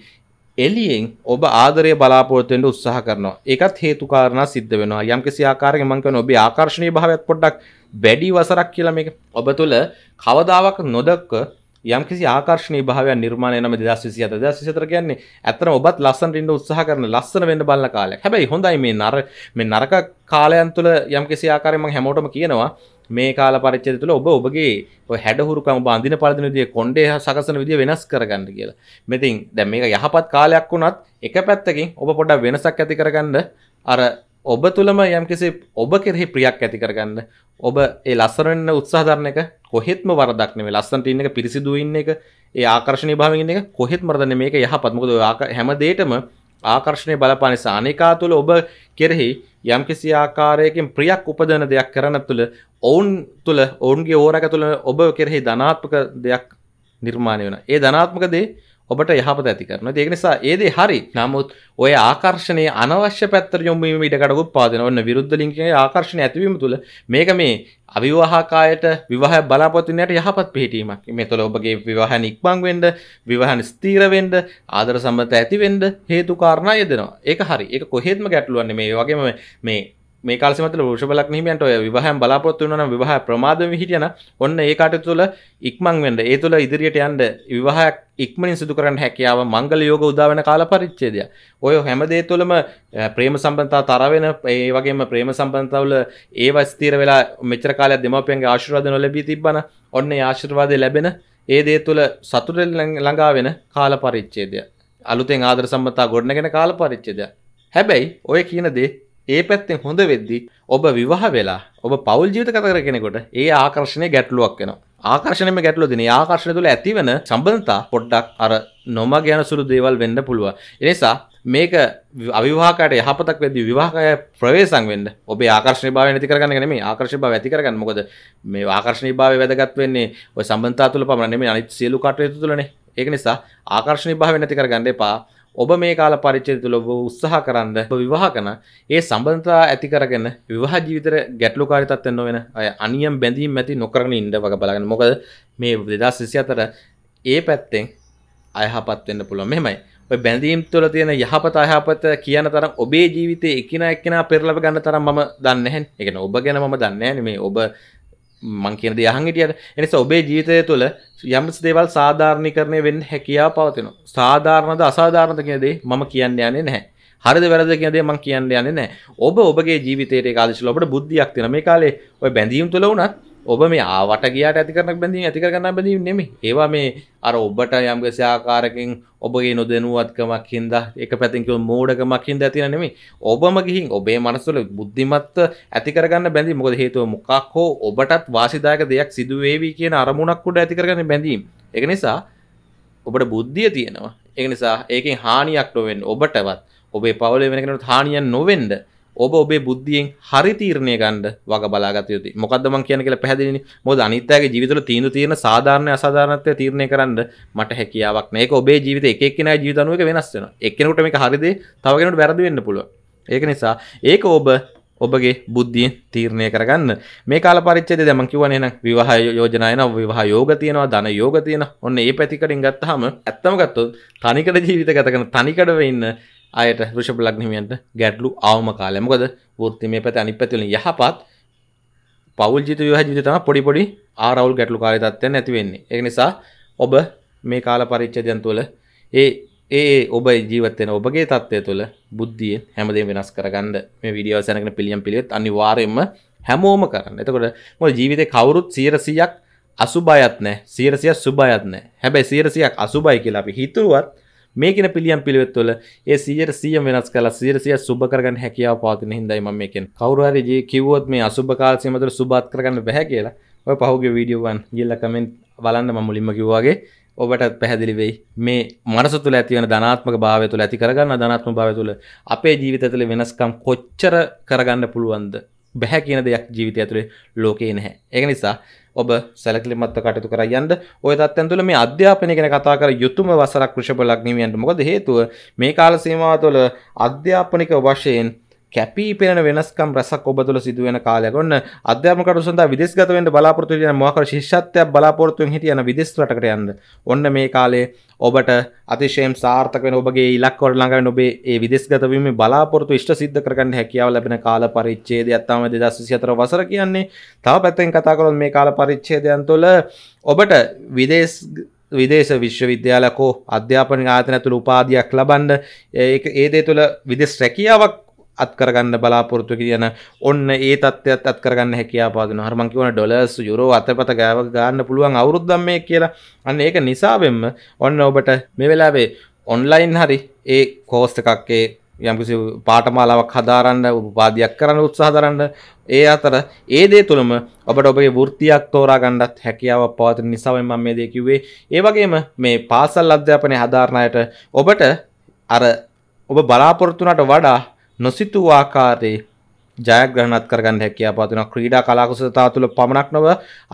එලියෙන් ඔබ ආදරය බලාපොරොත්තුවෙන්ට උත්සාහ කරනවා ඒකත් හේතුකාරණ සිද්ධ වෙනවා යම් කිසි ආකාරයක මං කියන ඔබේ ආකර්ෂණීය භාවයත් පොඩ්ඩක් වැඩි වසරක් කියලා මේක ඔබ තුළ කවදාවක් නොදක්ක යම් කිසි ආකර්ෂණීය භාවයක් නිර්මාණය වෙනම 2027 2024 කියන්නේ ඇත්තටම ඔබත් ලස්සනට ඉන්න උත්සාහ කරන ලස්සන වෙන්න බලන කාලයක්. හැබැයි හොඳයි මේ නර මේ නරක කාලයන් තුළ යම් කිසි ආකාරයක මම හැමෝටම කියනවා මේ කාල පරිච්චය තුළ ඔබ ඔබගේ හැඩහුරුකම බන්ධින පලදින විදිය කොන්ඩේ සකසන විදිය වෙනස් කරගන්න කියලා. මෙතින් දැ මේක යහපත් කාලයක් වුණත් එක පැත්තකින් ඔබ පොඩ වෙනසක් ඇති කරගන්න අර ඔබ තුළම යම්කිසි ඔබ කෙරෙහි ප්‍රියක් ඇති කරගන්න ඔබ ඒ ලස්සරන්න උත්සාධරන එක කොහෙත්ම වරදක්නේ ලස්සන්ට ඉන්න එක පිරිසිදු ඉන්න එක ඒ ආකර්ශණය භාවිගෙන එක කොහෙත් මරදන මේක යහපත්මකද හැමදේටම ආකර්ශණය බලපානිසා අනිකා තුළ ඔබ කෙරෙහි යම්කිසි ආකාරයකින් ප්‍රියක් උපදන දෙයක් කරන තුළ ඔවුන් තුළ ඔවුන්ගේ ඕරක තුළ ඔබ කෙරෙහි ධනාත්මක දෙයක් නිර්මාණය වන ඒ ධනාත්මක දේ ඔබට යහපත ඇති කරන දෙක නිසා ඒදේ හරි නමුත් ඔය ආකර්ශණය අනවශ්‍ය පැත්තර යොමීම ඉඩකටකුත් පාදන ඔන්න විරුද්ධ ලිංකගේ ආකර්ශණය ඇතිවීම තුළ මේක මේ අවිවාහකායට විවාහ බලාපොතිනයට යහපත් පිහිටීමක් මෙතුළ ඔබගේ විවාහ නික්බං වෙන්ඩ විවාහන ස්තීරවෙන්ඩ ආදර සම්බත ඇතිවෙන්ඩ හේතුකාරණය යදෙනවා ඒ හරි එක කොහෙත්ම ගැටලුවන්නේ මේ වගේම මේ මේ කාලසිමත රෝෂබලක් නීමට ඔය විවාහයන් බලාපොරොත්තු වෙනවා නම් විවාහ ප්‍රමාදව හිටියන ඔන්න ඒ කටයුතු තුළ ඉක්මන් වෙන්න ඒ තුළ ඉදිරියට යන්න විවාහයක් ඉක්මනින් සිදු කරන්න හැකියාව මංගල යෝග උදා වෙන කාල පරිච්ඡේදය. ඔය හැම දේ තුළම ප්‍රේම සම්බන්ධතා තර වෙන ඒ වගේම ප්‍රේම සම්බන්ධතාවල ඒව ස්ථිර වෙලා මෙච්චර කාලයක් දෙමාපියන්ගේ ආශිර්වාද නොලැබී තිබ්බන ඔන්න ඒ ආශිර්වාදය ලැබෙන ඒ දේ තුළ සතුට ළඟා වෙන කාල පරිච්ඡේදය. අලුතෙන් ආදර සම්බන්ධතා ගොඩනගෙන කාල පරිච්ඡේදය. හැබැයි ඔය කියන දේ ඒ පැත්තෙන් හොඳ වෙද්දි ඔබ විවාහ වෙලා ඔබ පවල් ජීවිත කතර කෙනෙකොට ඒ ආකර්ශණය ගැටලුවක් වෙනවා ආකර්ශණයම ගැටලු දෙන ආකර්ශණය තුළ ඇතිවන සම්බන්ධතා පොඩ්ඩක් අර නොම ගැන සුළු දේවල් වෙන්න පුළුව එනිසා මේක අවිවාහකට යහපතක් වෙද්දි විවාහකය ප්‍රවේශම් වෙන්න ඔබේ ආකර්ශණීය භාවය නැති කරගන්න නෙමෙයි ආකර්ශණීය භාවය ඇති කරගන්න මොකද මේ ආකර්ශණීය භාවය වැදගත් වෙන්නේ ඔය සම්බන්ධතාව තුළ පමණ නෙමෙයි අනිත් සියලු කටයුතු තුළනේ ඒක නිසා ආකර්ශණීය භාවය නැති කරගන්න එපා ඔබ මේ කාල පරිච්චය තුළ ඔබ උත්සාහ කරන්න විවාහ කන ඒ සම්බන්ධතා ඇති කරගෙන විවාහ ජීවිතර ගැටලු කාරිතත්වෙන් නොවෙන අය අනියම් බැඳීම් ඇති නොකරන ඉඩ වග බලගන්න මොකද මේ දෙදා සිසි අතර ඒ පැත්තෙන් අයහපත්වෙන්න පුළුව මෙමයි බැඳීම් තුළ තියෙන යහපත අයහපත කියන තරම් ඔබේ ජීවිතය එකන එක්කෙන පෙරලව ගන්න තරම් ම දන්නහැ එකන ඔබ ගැන ම දන්නේ මේ ඔබ මංකන දයහන්ගටියට එනිස ඔබේ ජීතය තුළ යමස් දේවල් සාධාරණි කරණය වෙන් හැකියා පවතින. සාධාරණද අසාධාරණත කියදේ මම කියන්න යන්නේ නැහැ. හරිද වැරද කියදේ මං කියන්න යන්නේ නෑ ඔබ ඔබගේ ජීවිතයට කාදශල ඔබට බුද්ධියක් තින මේ කාලේ ඔය බැඳීම් තුළ වනත් ඔබ මේ ආවට ගියාට ඇති කරන බැඳීම ඇති කරගන්න බැඳීම නෙමෙයි. ඒවා මේ අර ඔබට යම්කිසි ආකාරකින් ඔබගේ නොදැනුවත්කමක් හින්දා එක පැතින් කිව්ව මෝඩකමක් හින්දා තියෙන නෙමෙයි. ඔබම ගිහින් ඔබේ මනස තුළ බුද්ධිමත්ව ඇති කරගන්න බැඳීම. මොකද හේතුව මොකක් හෝ ඔබටත් වාසිදායක දෙයක් සිදු වේවි කියන අරමුණක් උඩ ඇති කරගන්න බැඳීම. ඒක නිසා ඔබට බුද්ධිය තියෙනවා. ඒක නිසා ඒකෙන් හානියක් නොවෙන්න ඔබටවත් ඔබේ පවුලේ වෙන කෙනෙකුට හානියක් නොවෙන්න ඔබ ඔබේ බුද්ධියෙන් හරි තීරණය ගන්නඩ වග බලාගත යුතු මොකදම කියන කියල පැදිලි මොද අනිතගේ ජීවිතල තීන්දු තියෙන සාධාරණ අසාධාරණත්ය තීරණය කරන්න මට හැකියාවක් මේක ඔබේ ජීවිත එකක්න ජීවිතනුවක වෙනස්සෙන එකනට මේ හරිද තවගෙනට බැරදි වෙන්න පුළුව ඒක නිසා ඒක ඔබ ඔබගේ බුද්ධියෙන් තීරණය කරගන්න මේ කාල පරිච්චේද දම කිවන එන විවාහ යෝජනයන විවාහ යෝග තියෙනවා ධන යෝග තියෙන ඔන්න ඒ පැතිකටින් ගත්තහම ඇත්තම ගත්තොත් තනිකට ජීවිත ගතකන තනිකඩව ඉන්න අයට ෘෂභ ලග්නහිමියන්ට ගැටලු ආවම කාලය මොකද වෘත්තිමය පැත අනිත් පැතිවලින් යහපත් පෞල් ජීවිත විවාහ ජීවිත තමයි පොඩි පොඩි ආරවුල් ගැටලු කාලේ තත්ත්වයන් ඇති වෙන්නේ ඒක නිසා ඔබ මේ කාල පරිච්ඡේදයන් තුළ ඒ ඒ ඔබ ජීවත් වෙන ඔබගේ තත්ත්වය තුළ බුද්ධියෙන් හැමදේම වෙනස් කරගන්න මේ වීඩියෝ සැනගෙන පිළියම් පිළිවෙත් අනිවාර්යයෙන්ම හැමෝම කරන්න. එතකොට මොකද ජීවිතේ කවුරුත් 100ක් අසුභයත් නැහැ 100ක් සුභයත් නැහැ. හැබැයි 100ක් අසුභයි කියලා අපි හිතුවත් මේකන පිළියම් පිළිවෙත්වල ඒ සියට සියම් වෙනස් කලා සිරසිය සුබ කරගන්න හැකියාව පවතින හිදයිම මේකෙන් කවරුහරි ජී කිවොත් මේ අසුභ කාල්සිය මතර සුබාත් කරගන්න බැහැ කියලා ඔය පහුගේ වීඩියෝවන් ගිල්ල කමෙන්ට් බලන්න ම මුලින්ම කිව්වාගේ ඔබට පැහැදිලි වෙයි මේ මනස තුළ ඇතිවන ධනාත්මක භාවය තුළ ඇති කරගන්න ධනාත්ම භාවය තුළ අපේ ජීවිත තුළ වෙනස්කම් කොච්චර කරගන්න පුළුවන්ද බැහැ කියන දෙයක් ජීවිතය ඇතුළේ ලෝකේ නැහැ. ඒක නිසා ඔබ සැලකිලිමත්ව කටයුතු කර යන්න ඔය තත්ත්වයන් තුළ මේ අධ්‍යාපනය ගැන කතා කර යුතුම වසරක් වෘෂභ ලග්නයන්ට මොකද හේතුව මේ කාල සීමාව තුළ අධ්‍යාපනික වශයෙන් කැපී පෙනෙන වෙනස්කම් රැසක් ඔබ තුළ සිදුවෙන කාලයක් ඔන්න අධ්‍යාපන කටයුතු සඳහා විදේශගත වෙන්න බලාපොරොත්තු වෙන මොහකර ශිෂ්‍යත්වයක් බලාපොරොත්තු වෙන හිටියන විදේශ රටකට යන්න ඔන්න මේ කාලේ ඔබට අතිශයෙන් සාර්ථක වෙන ඔබගේ ඉලක්කවලට ළඟ වෙන ඔබේ ඒ විදේශගත වීමේ බලාපොරොත්තු ඉෂ්ට සිද්ධ කරගන්න හැකියාව ලැබෙන කාල පරිච්ඡේදයක් තමයි 2024 වසර කියන්නේ. තව පැත්තෙන් කතා කරොත් මේ කාල පරිච්ඡේදයන් තුළ ඔබට විදේශ විදේශ විශ්වවිද්‍යාලකෝ අධ්‍යාපන ආතන ඇතුළ උපාධයක් ලබන්න ඒ දේ තුළ විදෙස් රැකියාවක් අත්කරගන්න බලාපොරතු කියන ඔන්න ඒ තත්ත්වයක් අත්කරගන්න හැකියාපාදන හරමං කිවන ඩොලස් යුරෝ අතපත ගෑව ගන්න පුළුවන් අවුරුද්දම් මේ කියලා අන්න ඒක නිසාවෙන්ම ඔන්න ඔබට මේ වෙලාවේ ඔන්ලයින් හරි ඒ කෝස්ට එකක්කේ යම්කිසි පාටමාලාවක් හදාරන්න උපාධයක් කරන්න උත්සාහදරන්න ඒ අතර ඒ දේ තුළම ඔබට ඔබගේ වෘත්තියක් තෝරා ගණ්ඩත් හැකියාව පවතින නිසාවෙන් මම මේ දෙකිවේ ඒ වගේම මේ පාසල් අධ්‍යාපනය හදාරණයට ඔබට අර ඔබ බලාපොරොත්තුනට වඩා නොසිතූ ආකාරයේ ජයග්‍රහණත් කරගන්න හැකියාව පවතින ක්‍රීඩා කලා කුසලතාව තුළ පමණක් නොව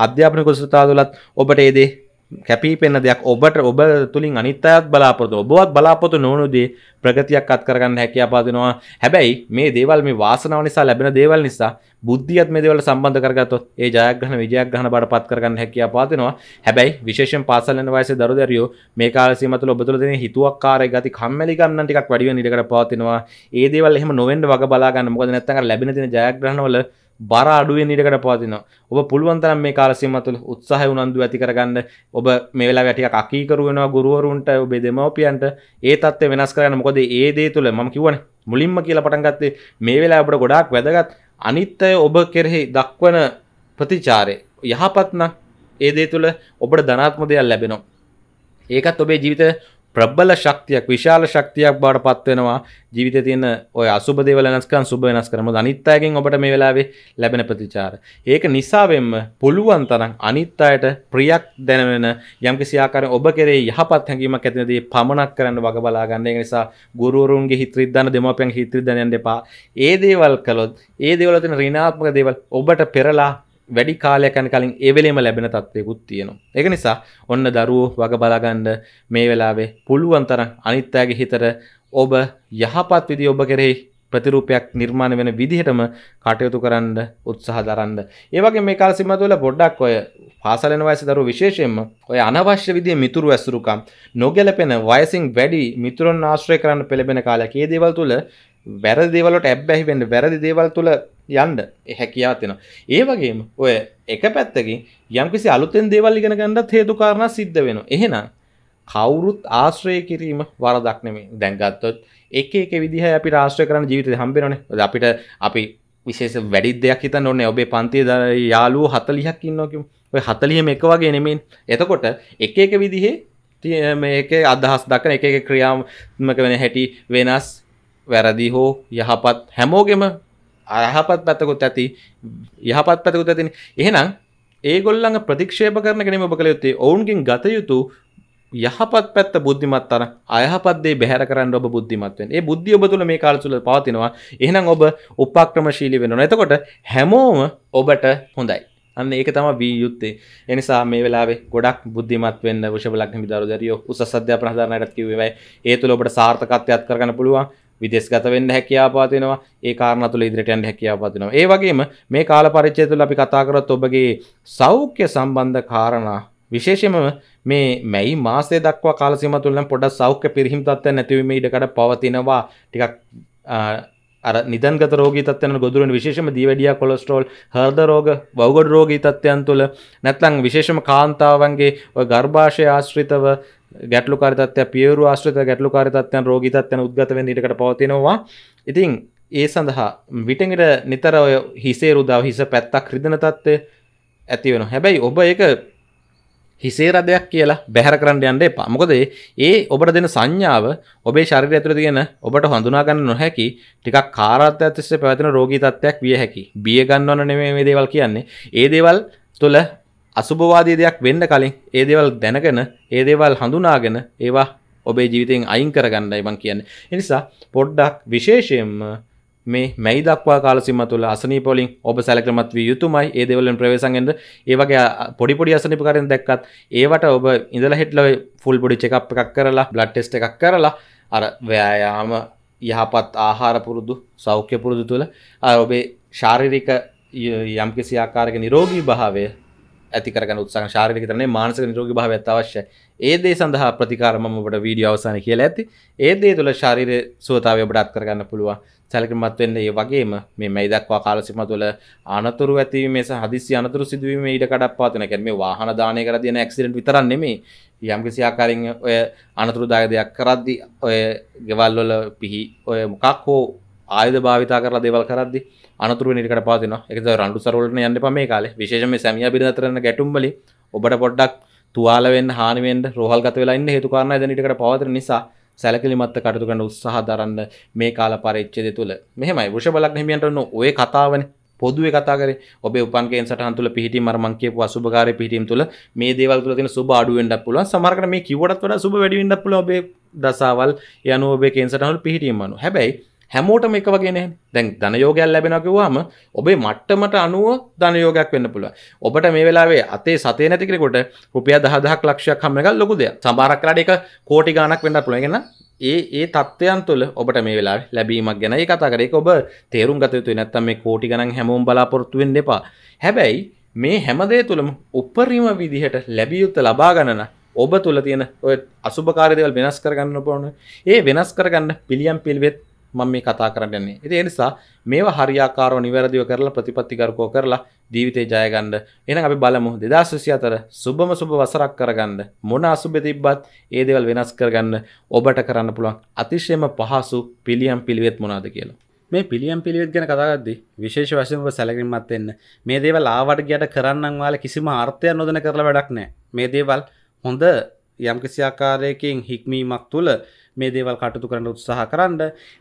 අධ්‍යාපන කුසලතාව තුළත් ඔබට ඒ දේ කැපිපෙන දෙයක් ඔබට ඔබ තුළින් අනිත්තත් බලාපොරතු ඔබවත් බලාපොතු නොනුදේ ප්‍රගතියක් අත් කරගන්න හැකිය පාදනවා හැබැයි මේ දේවල් මේ වාසනාව නිසා ලැබෙන දේවල් නිසා බුද්ධියත් මේ දේවල් සම්බන්ධ කරගත්තොත් ඒ ජයග්‍රහණ විජයග්‍රහණ බවට පත් කරගන්න හැකිය පාදනවා හැබැයි විශේෂයෙන් පාසල් යන වයසේ දරුදරියෝ මේ කාල සීම තුළ ඔබ තුළ දෙන හිතුවක්කාරය ගති කම්මැලි ගන්න ටිකක් වැඩි වෙන ඉඩකට පවතිනවා ඒ දේවල් එහෙම නොවෙන්න වග බලා ගන්න මොකද නැත්නම් අර ලැබෙන දින ජයග්‍රහණවල බර අඩුවෙන් ඉඩකට පවතිනවා ඔබ පුළුවන් තරම් මේ කාලසීමාව තුළ උත්සාහය උනන්දු ඇති කරගන්න ඔබ මේ වෙලාවේ ටිකක් අකීකරු වෙනවා ගුරුවරුන්ට ඔබේ දෙමව්පියන්ට ඒ தත්ත්වය වෙනස් කරගන්න මොකද ඒ දේ තුළ මම කිව්වනේ මුලින්ම කියලා පටන් ගත්තේ මේ වෙලාවේ අපිට ගොඩාක් වැදගත් අනිත්‍ය ඔබ කෙරෙහි දක්වන ප්‍රතිචාරය යහපත් නම් ඒ දේ තුළ ඔබට ධනාත්ම දෙයක් ලැබෙනවා ඒකත් ඔබේ ජීවිත ප්‍රබ්බල ශක්තියක් විශාල ශක්තියක් බාට පත්වෙනවා ජීවිත තියන ඔය අසුබදේව වෙනස්කන් සුබ වෙනස් කරම අනිත්තායගෙන් ඔබට මේ වෙලාවේ ලැබෙන ප්‍රතිචාර. ඒක නිසාවෙන්ම පුළුවන් තරම් අනිත් අයට ප්‍රියක් දැනවෙන යම්කිසි ආකාරයෙන් ඔබ කෙරේ යහපත් හැඟීමක් ඇතිනදී පමනක් කරන්න වග බලා ගන්න. ඒ නිසා ගුරුවරුන්ගේ හිත රිද්දන්න දෙමාපියන්ගේ හිත රිද්දන්න යන්න එපා. ඒ දේවල් කළොත් ඒ දේවල් තියෙන ඍණාත්මක දේවල් ඔබට පෙරලා වැඩි කාලයකන් කලින් ඒවලේම ලැබෙන තත්වයකුත් තියෙනවා. එක නිසා ඔන්න දරුවෝ වග බලාගන්න මේ වෙලාවේ පුළුවන්තර අනිත්‍යගේ හිතර ඔබ යහපත් විදි ඔබ කෙරෙහි ප්‍රතිරූපයක් නිර්මාණ වෙන විදිහටම කටයුතු කරන්න උත්සාහ දරන්න. ඒ වගේ මේ කාල සීමාව තුළ පොඩ්ඩක් ඔය පාසලෙන වයස දරුවෝ විශේෂයෙන්ම ඔය අනවශ්‍ය විදිහේ මිතුරු ඇසුරුකම් නොගැලපෙන වයසින් වැඩි මිතුරන් ආශ්‍රය කරන්න පෙළඹෙන කාලයක මේ දේවල් තුළ වැර දෙවලට ඇබ්බැහි වෙන්න වැරදි දේවල් තුළ යන්ඩ හැකියා තියෙන ඒ වගේම ඔය එක පැත්තකින් යම්කිසි අලුතෙන් දේවල් ඉගෙන ගන්නත් හේතුකාරණ සිද්ධ වෙන එහෙන කවුරුත් ආශ්‍රය කිරීම වරදක් නෙමේ දැන්ගත්තොත් එක එක විදිහ අපි රාශ්‍රය කරන ජීවිත හම්බෙනන අපිට අපි විශේෂ වැඩි දෙයක් හිතන්න ඕන්නේ ඔබේ පන්තිය ද යාලූ හතලිහක් ඉන්නෝකම ඔය හතලියම එක වගේ නෙමෙන් එතකොට එක එක විදිහේ මේ එක අදහස් දක්න එක ක්‍රියාමක වෙන හැටි වෙනස් වැරදි හෝ යහපත් හැමෝගෙම අයහපත් පැතකුත් ඇති යහපත් පැතකුත් ඇතින එහෙනම් ඒගොල්ලඟ ප්‍රතික්ෂේප කරන කෙනෙම ඔබ කළ යුත්තේ ඔවුන්ගෙන් ගත යුතු යහපත් පැත්ත බුද්ධිමත් අන අයහපත්දේ බැහැර කරන්න ඔබ බුද්ධිමත්වෙන් ඒ බුද්ධිය ඔබ තුළ මේ කාලසුල පවතිනවා එහෙනම් ඔබ උපක්‍රමශීලි වෙනවා එතකොට හැමෝම ඔබට හොඳයි අන්න ඒක තම වී යුත්තේ එනිසා මේ වෙලාවේ ගොඩක් බුද්ධිමත් වෙන්න විශබලක් නිදාරු දරියෝ උසස් අධ්‍යාපන හදාරණයටත් කිව්වේ ඒ තුළ ඔබට සාර්ථකත්වයක් කරගන්න පුළුවන් විදෙස්ගත වෙන්න හැකියාව තියෙනවා ඒ කාරණා තුළ ඉදිරියට යන්න හැකියාව තියෙනවා ඒ වගේම මේ කාල පරිච්ඡේදය තුළ අපි කතා කරත් ඔබගේ සෞඛ්‍ය සම්බන්ධ කාරණා විශේෂම මේ මැයි මාසේ දක්වා කාලසීම තුළ නම් පොඩක් සෞඛ්‍ය පිරිහිම් තත්ත්වයක් නැතිවීම ඉඩකඩ පවතිනවා ටිකක් අර නිදන්ගත රෝගී තත්ත්වයන් ගොදුරන විශේෂම දීවැඩියා කොලෙස්ටරෝල් හෘද රෝග වවුගොඩ රෝගී තත්ත්වයන් තුළ නැත්නම් විශේෂම කාන්තාවන්ගේ ඔය ගර්භාෂය ආශ්‍රිතව ගැටලු කාරිතත්ය පියවරු ආශ්‍රත ගැටලු කාරිතත්යන් රෝගිතත්යන උද්ගතවෙන් ඉටකට පවතිනවා ඉතින් ඒ සඳහා විටඟට නිතර ඔය හිසේ රුදාව හිස පැත්තක් රිදන තත්ත්වය ඇති වෙන හැබැයි ඔබ එක හිසේ රදයක් කියලා බැහර කරන්න යන්න එපා මොකද ඒ ඔබට දෙන සංඥාව ඔබේ ශරීරය ඇතුළේ තියෙන ඔබට හඳුනා ගන්න නොහැකි ටිකක් කාරාත්මක තිස්සේ පැවැතෙන රෝගී තත්ත්වයක් විය හැකි බිය ගන්නවන නෙමෙයි මේ දේවල් කියන්නේ ඒ දේවල් තුළ අසුභවාදී දෙයක් වෙන්න කලින් ඒ දේවල් දැනගෙන ඒ දේවල් හඳුනාගෙන ඒවා ඔබේ ජීවිතයෙන් අයින් කරගන්නයි මං කියන්නේ. ඒ නිසා පොඩ්ඩක් විශේෂයෙන්ම මේ මැයි දක්වා කාලසිම තුළ අසනීපොලින් ඔබ සැලක්‍රමත් වී යුතුමයි ඒ දෙවලින් ප්‍රවේශන්ගෙන්ද ඒවගේ පොඩිපොඩි අසනිපකාරෙන් දැක්කත් ඒවට ඔබ ඉඳල හෙට්ලව ෆුල් පොඩි චෙකප් එකක් කරලා බ්ලඩ් ටෙස්ට එකක් කරලා අර ව්‍යයාම යහපත් ආහාර පුරුදු සෞඛ්‍ය පුරුදු තුළ ඔබේ ශාරිරික යම්කිසි ආකාරක නිරෝගී භාවය ඇතිකරන උත්සාහ ශාරික තරන මානසක නිරෝග භාවත්ත අවශ්‍ය ඒදේ සඳහා ප්‍රතිකාරමට වීඩිය අවසාන කියලා ඇති ඒදේ තුළ ශාරීර සුවතාවය බඩාත් කරගන්න පුළුවන් සැලකමත් වෙන්න ඒ වගේම මේ මැයිදක්වා කාලසිම තුළ අනතුරු ඇතිවීම සහ හදිසි අනතුරු සිදුවීම ඊට කඩප්පාතන කියන්නේ මේ වාහන දාණය කරලා තියෙන ඇක්සිඩන්ට් විතරක් නෙමෙයි යම්කිසි ආකාරයෙන් ඔය අනතුරුදායක දෙයක් කරද්දී ඔය ගෙවල් වල පිහි ඔය මොකක් හෝ ආයද භාවිත කර දෙවල් කරද අනතුර නිකට පාතින එක රන්ඩු සරවලට යන්න පමේ කාල විශේෂම සැමිය පිරිතරන ගැටුම්බලි ඔබට පොඩ්ඩක් තුවාලවෙන් හානිවෙන්ට රෝහල් ගත වෙලාන්න හේතුකාරණ දැනිටකට පවතර නිසා සැලකිලිමත්ත කටතු කන්න උත්සාහ දරන්න මේ කාල පරිච්චද තුළ මෙහමයි වෂ බලක් හිමියන්ටන්න ඔය කතාවන පොදුවේ කතාර ඔබ උපන්ගේ සටහන් තුළ පිහිටි මරමන්ගේ අසුභකාර පිටීම් තුළ මේ දේවල් තුළ තියෙන සුබ අඩුවෙන්ඩ පුළුවන් සමහරකට මේ කිවටත් වඩා සුබ වැඩිවෙන්න පුළුවන් ඔබේ දසාවල් යනු ඔබේ කේන්සටහන් පිහිටීම් අනු හැබැයි හැමෝටම එක වගේ නෑ දැන් ධනයෝගයක් ලැබෙනවා කිව්වම ඔබේ මට්ටමට අනුව ධනයෝගයක් වෙන්න පුළුවන්. ඔබට මේ වෙලාවේ අතේ සතේ නැති කෙනෙකුට රුපියල් 10000ක් ලක්ෂයක් හම්බ එක ලොකු දෙයක්. සමහරක් වෙලාවට ඒක කෝටි ගණක් වෙන්න පුළුවන්. ඒ ඒ තත්ත්වයන් තුළ ඔබට මේ වෙලා ලැබීමක් ගැන ඒ කතා කරේ. ඒක ඔබ තේරුම් ගත යුතුයි. නැත්තම් මේ කෝටි ගණන් හැමෝම බලාපොරොත්තු වෙන්න එපා. හැබැයි මේ හැමදේ තුළම උපරිම විදිහට ලැබිය යුත්තේ ලබා ගන්න ඔබ තුළ තියෙන ඔය අසුභකාරී දේවල් වෙනස් කරගන්න ඕන. ඒ වෙනස් කරගන්න පිළියම් පිළිවෙත් මම මේ කතා කරන්න යන්නේ. ඉතින් ඒ නිසා මේවා හරියාකාරව නිවැරදිව කරලා ප්‍රතිපත්තිගරුකව කරලා ජීවිතේ ජය ගන්න. එහෙනම් අපි බලමු 2024 සුබම සුබ වසරක් කරගන්න. මොන අසුබ තිබ්බත් ඒ දේවල් වෙනස් කරගන්න ඔබට කරන්න පුළුවන් අතිශයම පහසු පිළියම් පිළිවෙත් මොනවාද කියලා. මේ පිළියම් පිළිවෙත් ගැන කතා කරද්දී විශේෂ වශයෙන් ඔබ සැලකිලිමත් වෙන්න. මේ දේවල් ආවට ගියට කරන්නම් වාල කිසිම අර්ථයක් නොදෙන කරලා වැඩක් නැහැ. මේ දේවල් හොඳ යම්කිසි ආකාරයකින් හික්මීමක් තුළ මේ දේවල් කටතු කරන්න උත්සාහ කරන්න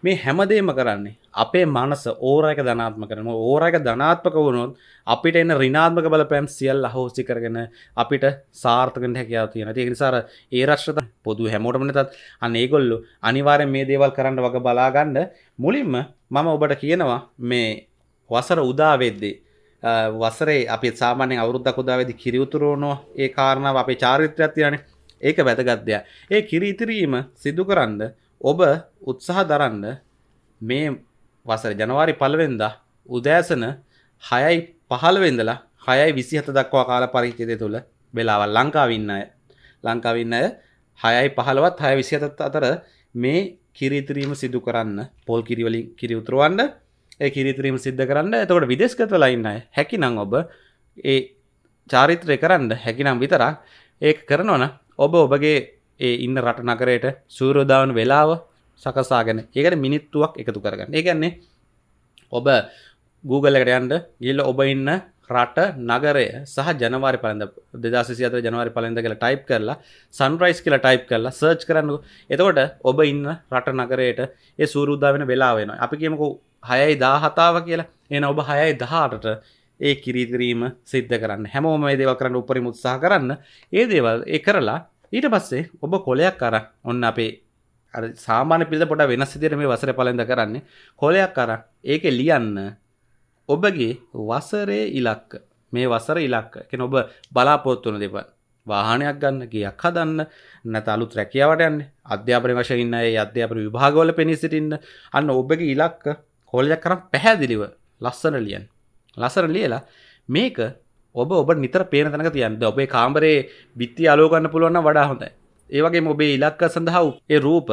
මේ හැමදේම කරන්නේ අපේ මනස ඕරයක ධනාත්ම කරන ඕරයක ධනාත්මක වුණොත් අපිට එන්න රිනාත්මක බලපෑම් සියල් අහෝසි කරගෙන අපිට සාර්ථකෙන් හැකියාව තියෙන ඒ නිසාර ඒ රශ්‍රත පොදු හැමෝටමනතත් අන්න ඒගොල්ලු අනිවාරය මේ දේවල් කරන්න වග බලාගන්න මුලින්ම මම ඔබට කියනවා මේ වසර උදාවෙද්දී වසරේ අපි සාමාන්‍ය අවුරුද්ධ කුදාවෙදි කිරියුතුරුවනෝ ඒ කාරණාව අපේ චාරිත්‍රයක් තියනේ ඒක වැදගත්දය ඒ කිරි ඉතිරීම සිදු කරන්න ඔබ උත්සාහ දරන්න මේ වසර ජනවාරි පලවෙන්දා උදෑසන හයයි පහළවෙදලා හයයි විසි හත දක්වා කාල පරිච්චිදය තුළ වෙලාවල් ලංකාවින්න අය ලංකාවින්න අය හයයි පහළවත් හය විසිහතත් අතර මේ කිරිතිරීම සිදු කරන්න පොල් කිරිවලින් කිරි උතුරුවන්ඩ ඒ කිරිතිරීම සිද්ධ කරන්න එතකොට විදේශගතලයින්න හැකිනම් ඔබ ඒ චාරිත්‍රය කරන්න හැකිනම් විතරක් ඒ කරනවන ඔබ ඔබගේ ඒ ඉන්න රට නකරයට සූරෝදාවන වෙලාව සකසාගෙන ඒකට මිනිත්තුවක් එකතු කරගන්න ඒගන්නේ ඔබ Googleලකට යන්ට ගිල්ල ඔබ ඉන්න රට නගරය සහ ජනවාරි පලඳ දෙදසිත ජනවාරි පලඳ කියලා ටයිප් කරලා සන්රයිස් කියලා ටයිප් කරලා සර්ච් කරන්න එතකොට ඔබ ඉන්න රට නගරයට ඒ සූරුද්ධ වෙන වෙලා වෙන අපි කියමකු හයයි දාහතාව කියලා එන ඔබ හයයි දහටට ඒ කිරිදිරීම සිද්ධ කරන්න හැමෝම මේ දේව කරන්න උපරි මුත්සා කරන්න ඒ දේවල් ඒ කරලා ඊට පස්සේ ඔබ කොලයක් අර ඔන්න අපේ සාමාන පිළ පොට වෙනස් සිදිර මේ වසර පලඳ කරන්නේ කොලයක් අර ඒක ලියන්න ඔබගේ වසරේ ඉලක්ක මේ වසර ඉලක්ක කෙන ඔබ බලාපොත්තුන දෙව වාහනයක් ගන්න ගයක් හදන්න නැත අලුත් රැකියාවට යන්න අධ්‍යාපන වශයන්න ඒ අධ්‍යාපන විභාගවල පෙනී සිටින්න අන්න ඔබගේ ඉලක්ක කොලයක් කරම් පැහැදිලිව ලස්සන ලියන් ලසර ලියලා මේක ඔබ ඔබ නිතර පේන තැනක තියන්ද ඔබේ කාම්බරේ බිත්ති අලෝගන්න පුළුවන්න වඩා හොඳයි ඒවගේ ඔබේ ඉලක්ක සඳහා ඒ රූප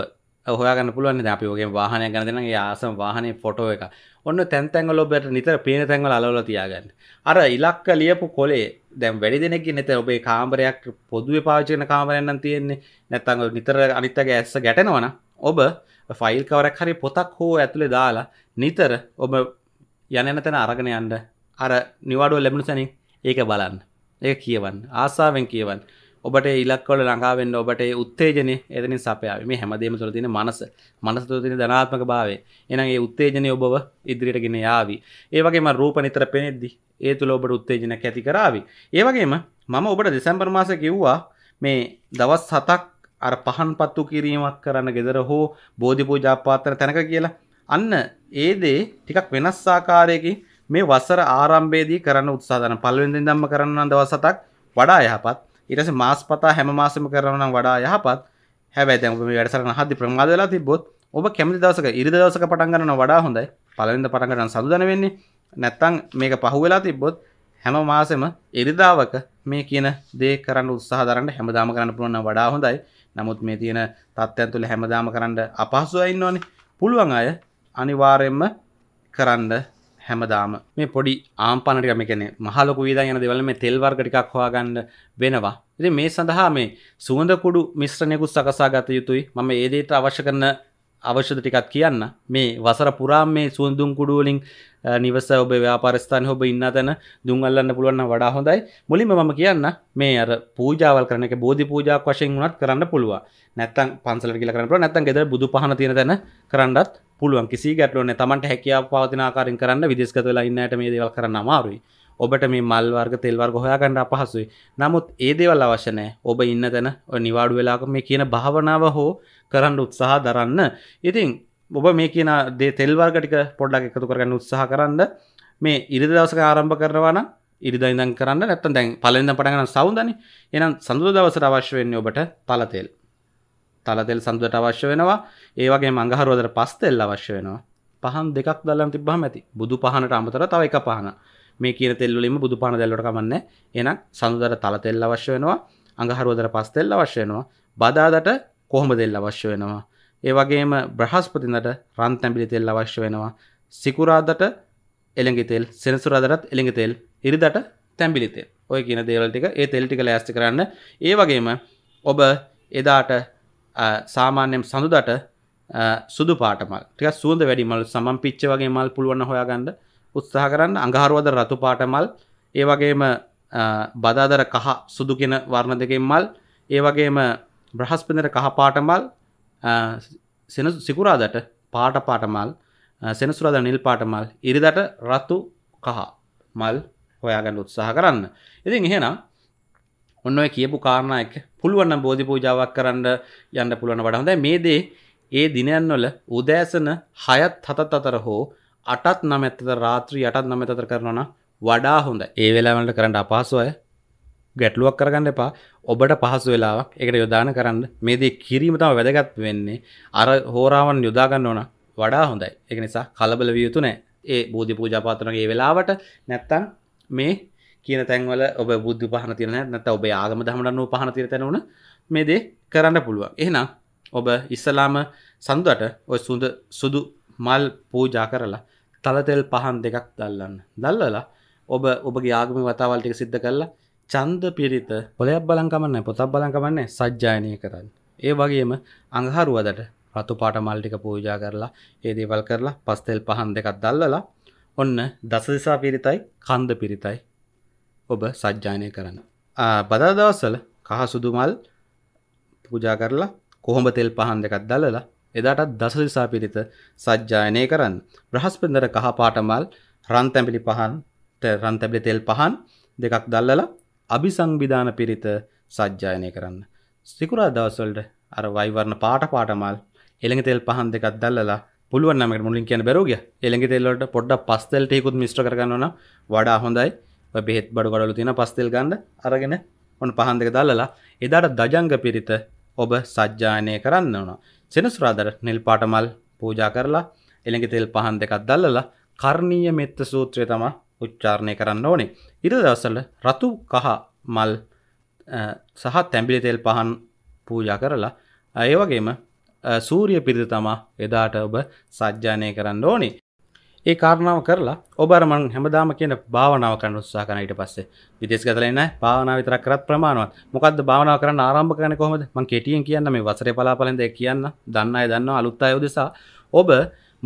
හොයාගන්න පුළුවන් අපි ඔගේ වාහනය ගැන දෙන ආසම් වාහනය ෆොටෝ එක ඔන්න තැන්තැන්ගල ඔබට නිතර පේන තැන්වල අලවල තියාගන්න අර ඉලක්ක ලියපු කොලේ දැම් වැඩි දෙනෙක් නැත ඔබේ කාම්බරයක් පොදුව පාචන කාමරයන්න තියෙන්නේ නැත්තඟ නිතර අනිත්තගේ ඇස්ස ගැටෙනවන ඔබ ෆයිල් කවරක් හරි පොතක් හෝ ඇතුළේ දාලා නිතර ඔබ යනන තැන අරගෙන යන්න අර නිවාඩුව ලැබුණු සැනින් ඒක බලන්න ඒක කියවන්න ආසාාවෙන් කියවන් ඔබට ඉලක්කොල ලඟාවෙන්න ඔබට උත්තේජන එතනින් සපයාව මේ හැමදේම තුළ තින මනස මනස තුළ තින ධනාත්මක භාවේ එනගේ උත්තේජනය ඔබව ඉදිරිට ගෙන යාවී ඒවගේම රූප නිතර පෙනෙද්දි ඒ තුළ ඔබට උත්තේජන ඇති කරාවි ඒවගේම මම ඔබට දෙසැම්බර් මාස කිව්වා මේ දවස් සතක් අර පහන් පත්තු කිරීමක් කරන්න ගෙදර හෝ බෝධි පූජාපාතන තැනක කියලා අන්න ඒ දේ ටිකක් වෙනස් ආකාරයකින් මේ වසර ආරම්භයේදී කරන්න උත්සාහන පළවෙනිදින් දම්ම කරන්න දවස් හතක් වඩා යහපත් ඊට පස්සේ මාස් පතා හැම මාසෙම කරනවා නම් වඩා යහපත් හැබැයි දැන් ඔබ මේ වැඩසටහන හදි ප්‍රමාද වෙලා තිබ්බොත් ඔබ කැමති දවසක ඉරිදා දවසක පටන් ගන්නවා වඩා හොඳයි පළවෙනිද පටන් ගන්න සඳහන් වෙන්නේ නැත්තම් මේක පහු වෙලා තිබ්බොත් හැම මාසෙම ඉරිදාවක මේ කියන දේ කරන්න උත්සාහ දරන්න හැමදාම කරන්න පුළුවන් නම් වඩා හොඳයි නමුත් මේ තියෙන තත්ත්වයන් තුළ හැමදාම කරන්න අපහසුයි ඉන්නවනේ පුළුවන් අය අනිවාර්යයෙන්ම කරන්න හැමදාම මේ පොඩි ආම්පනටික මේ කියන්නේ මහලොකු වේදන් යන දේවල් මේ තෙල් වර්ග ටිකක් හොයාගන්න වෙනවා. ඉතින් මේ සඳහා මේ සුවඳ කුඩු මිශ්‍රණයකුත් සකසා ගත යුතුයි. මම ඒ දේට අවශ්‍ය කරන අවශ්‍යද ටිකක් කියන්න මේ වසර පුරාම් මේ සුවඳුම් කුඩුවලින් නිවස ඔබ ව්‍යාපාරස්ථාන ඔබ ඉන්න තැන දුන්ගල්ලන්න පුළුවන් වඩා හොඳයි මුලින්ම මම කියන්න මේ අර පූජාවල් කරන එක බෝධි පූජාවක් වශයෙන් වුණත් කරන්න පුළුවන් නැත්තම් පන්සලට කියලා කරන්න පුළුවන් නැත්තම් ගෙදර බුදු පහන තියෙන තැන කරන්නත් පුළුවන් කිසි ගැටලුවන තමට හැකියාව පවතිනාකාරින් කරන්න විදිස්ගත වෙලා ඉන්නට මේ දේවල් කරන්න අමාරුයි ඔබට මේ මල් වර්ග තෙල් වර්ග හොයාගන්න අපහසුයි. නමුත් ඒ දේවල් අවශ්‍ය නැහැ. ඔබ ඉන්න තැන ඔය නිවාඩු වෙලාවක මේ කියන භාවනාව හෝ කරන්න උත්සාහ දරන්න. ඉතින් ඔබ මේ කියන දේ තෙල් වර්ග ටික පොඩ්ඩක් එකතු කරගන්න උත්සාහ කරන්න. මේ ඉරිදා දවසක ආරම්භ කරනවා නම් ඉරිදා ඉඳන් කරන්න නැත්නම් දැන් පළවෙනිදා පටන් ගන්න සවුන්දනේ. එහෙනම් සඳුදා දවසට අවශ්‍ය වෙන්නේ ඔබට තල තෙල්. තලතෙල් සඳට අවශ්‍ය වෙනවා ඒවගේ මඟහරුවදර පස්තෙල් අවශ්‍ය වෙනවා පහන් දෙකක් දල්ලම් තිබ්බහම ඇති බුදු පහනට අමතර තව එක පහන මේ කියන තෙල්ලුලින්ම බුදු පහන දැල්ලට කමන්න එන සඳුදර තලතෙල් අවශ්‍ය වෙනවා අඟහරුවදර පස්තෙල් අවශ්‍ය වෙනවා බදාදට කොහොම දෙල් අවශ්‍ය වෙනවා ඒවගේම බ්‍රහස්පතිනට රන් තැබිලි තෙල් අවශ්‍ය වෙනවා සිකුරාදට එළඟිතෙල් සෙනසුරාදරත් එළඟිතෙල් ඉරිදට තැම්බිලිතෙල් ඔය කියන දේවල් ටික ඒ තෙල්ටික ලෑස්ති කරන්න ඒ වගේම ඔබ එදාට සාමාන්‍යයෙන් සඳුදට සුදු පාටමල් ටික සුවඳ වැඩි මල් සමන් පිච්ච වගේ මල් පුළුවන් හොයාගන්න උත්සාහ කරන්න අඟහරුවද රතු පාටමල් ඒ වගේම බදාදර කහ සුදු කියන වර්ණ දෙකෙන් මල් ඒ වගේම බ්‍රහස්පතින්දර කහ පාටමල් සෙනසු සිකුරාදට පාට පාටමල් සෙනසුරාදා නිල් පාටමල් ඉරිදට රතු කහ මල් හොයාගන්න උත්සාහ කරන්න. ඉතින් එහෙනම් ඔන්න ඔය කියපු කාරණා එක පුළුවන් නම් බෝධි පූජාවක් කරන්න යන්න පුළුවන් වඩා හොඳයි මේ දේ ඒ දිනයන්වල උදෑසන 6ත් 7ත් අතර හෝ 8ත් 9ත් අතර රාත්‍රී 8ත් 9ත් අතර කරනවා නම් වඩා හොඳයි. ඒ වෙලාවවලට කරන්න අපහසු අය ගැටලුවක් කරගන්න එපා ඔබට පහසු වෙලාවක් එකට යොදාන කරන්න මේ දේ කිරීම තම වැදගත් වෙන්නේ අර හෝරාවන් යොදාගන්න ඕන වඩා හොඳයි එක නිසා කලබල වියයුතු නෑ ඒ බෝධි පූජාපාතනගේ වෙලාවට නැත්තන් මේ කියන තැන්වල ඔබ බුද්ධ පහන තිරන නැත ඔබ ආගම දහමටන්නු පහන තිර තැනවන මේ දේ කරන්න පුළුවන් එහෙනම් ඔබ ඉස්සලාම සඳුවට ඔය සුඳ සුදු මල් පූජා කරලා තලතෙල් පහන් දෙකක් දල්ලන්න දල්ලලා ඔබ ඔබගේ ආගම වතාවල්ටික සිද්ධ කරලා චන්ද පිරිත පොලයක් බලංකමන්න පොතක් බලංකමන්නේ සජ්ජායනය කරන්න. ඒ වගේම අඟහරුවදට රතුපාට මල්ටික පූජා කරලා ඒ දේවල් කරලා පස්තෙල් පහන් දෙකක් දල්ලලා ඔන්න දසදිසා පිරිතයි කන්ද පිරිතයි ඔබ සජ්ජානය කරන්න. බදදවස්සල කහ සුදුමල් පූජා කරලා කොහොඹ තෙල් පහන් දෙකත් දලලා එදාටත් දසලිසා පිරිත සජ්ජායනය කරන්න. බ්‍රහස්පෙන්දර කහ පාටමල් රන්තැපිලි පහන් රන්තැපිලි තෙල් පහන් දෙකක් දල්ලලා අභි සංවිධාන පිරිත සජ්ජායනය කරන්න. සිකුරා දවස්වලට අර වයිවරණ පාට පාටමල් එළඟ තෙල් පහන් දෙකක් දල්ලලා පුළුවන් නමකට මුලින් කියන බැරෝග එළඟ තෙල්ලට පොඩ්ඩ පස්තෙල්ටයකුත් මිස්ට්‍ර කරගන්නවන වඩා හොඳයි බෙත් බඩ ගඩලු තියෙන පස්තෙල් ගන්ඩ අරගෙන ඔන්න පහන්දක දල්ලලා එදාට දජංග පිරිත ඔබ සජ්ජානය කරන්න ඕන සෙනසුරාදර නිල් පාටමල් පූජා කරලා එළඟ තෙල් පහන් දෙකක් දල්ලලා කර්ණීය මෙත්ත සූත්‍රය තමා උච්චාරණය කරන්න ඕනේ ඉර දවසල රතු කහ මල් සහ තැම්බිලි තෙල් පහන් පූජා කරලා ඒ වගේම සූරිය පිරිත තමා එදාට ඔබ සජ්ජානය කරන්න ඕනේ ඒ කාරණාව කරලා ඔබරමන් හැමදාම කියන භාවනාව කරන්න උත්සා කරන ඊට පස්සේ විදේශ ගතලා ඉන්න භාවනාව විතරක් කරත් ප්‍රමාණවත් මොකද්ද භාවනාව කරන්න ආරම්භ කරන්නේ කොහොමද මම කෙටියෙන් කියන්න මේ වසරේ පලාපලෙන් දෙයක් කියන්න දන්න අය දන්නවා අලුත් අය උදෙසා ඔබ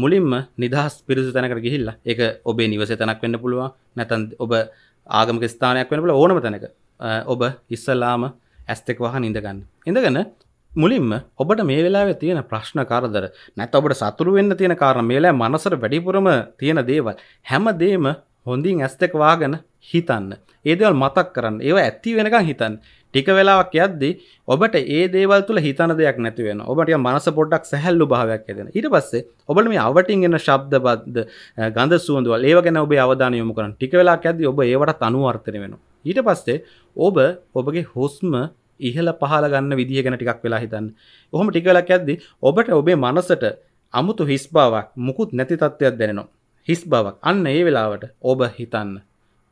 මුලින්ම නිදහස් පිරිසු තැනකට ගිහිල්ලා ඒක ඔබේ නිවසේ තැනක් වෙන්න පුළුවන් නැත්නම් ඔබ ආගමික ස්ථානයක් වෙන්න පුළුවන් ඕනම තැනක ඔබ ඉස්සලාම ඇස් දෙක වහන් ඉඳගන්න. ඉඳගෙන මුලින්ම ඔබට මේ වෙලාවෙ තියෙන ප්‍රශ්න කරදර නැත් ඔබට සතුරු වෙන්න තියෙන කාරණ මේලා මනසට වැඩිපුරම තියෙන දේවල් හැමදේම හොඳින් ඇස් දෙක වාගෙන හිතන්න. ඒ දේවල් මතක් කරන්න. ඒවා ඇති වෙනකන් හිතන්න. ටික වෙලාවක් යද්දී ඔබට ඒ දේවල් තුළ හිතන දෙයක් නැති වෙන. ඔබට මනස පොඩ්ඩක් සැහැල්ලු භාවයක් ඇතිවෙන. ඊට පස්සේ ඔබට මේ අවටින් එන ශබ්දබද්ද, ගඳ සුවඳවල ඒව ගැන ඔබේ අවධානය යොමු කරන්න. ටික වෙලාවක් යද්දී ඔබ ඒවට අනුවර්තනය වෙනවා. ඊට පස්සේ ඔබ ඔබගේ හුස්ම ඉහල පහල ගන්න විදිහ ගැන ටිකක් වෙලා හිතන්න ඔහොම ටිකලක් ඇද්දි ඔබට ඔබේ මනසට අමුතු හිස් බාවක් මුකුත් නැති තත්ත්වයක් දැනෙනවා හිස් බවක් අන්න ඒ වෙලාවට ඔබ හිතන්න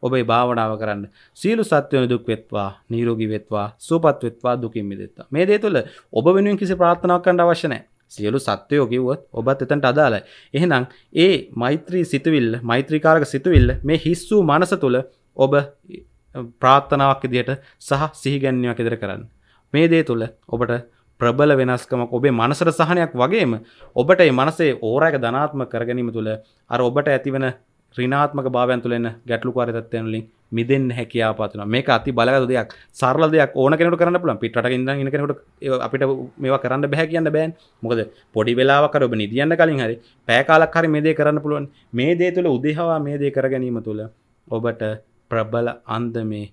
ඔබේ භාවනාව කරන්න සීලු සත්වයන දුක් වෙත්වා නීරෝගී වෙත්වා සූපත් වෙත්වා දුකින් මිදෙත්වා මේ දේ තුළ ඔබ වෙනුවෙන් කිසි ප්‍රාර්ථනාවක් කරන්න අවශ්‍ය නැහැ සියලු සත්වයෝ කිව්වොත් ඔබත් එතනට අදාළයි එහෙනම් ඒ මෛත්‍රී සිතුවිල්ල මෛත්‍රීකාරක සිතුවිල්ල මේ හිස්සූ මනස තුළ ඔබ ප්‍රාත්ථනාවක් ඉදියට සහ සිහිගැන්වයක් ඉදිර කරන්න. මේ දේ තුළ ඔබට ප්‍රබල වෙනස්කමක් ඔබේ මනසර සහනයක් වගේම ඔබට මනසේ ඕරයක ධනාත්ම කරගැනීම තුළ අර ඔබට ඇතිවන රිනාත්මක භාවයන් තුළෙන ගැටලුකාර තත්ත්වයන්ලින් මිදෙන්න හැකියාපත්න මේක අති බලගත දෙයක් සරල දෙයක් ඕන කෙනට කරන්න පුළන් පිටට ඉඳ ඉන්න කෙනට අපිට මේවා කරන්න බැහැ කියන්න බෑන් මොකද පොඩි වෙලාවකර ඔබ නිදියන්න කලින් හරි පෑකාලක් හරි මේ දේ කරන්න පුළුවන් මේ දේ තුළ උදෙහවා මේ දේ කරගැනීම තුළ ඔබට ප්‍රබල අන්දමේ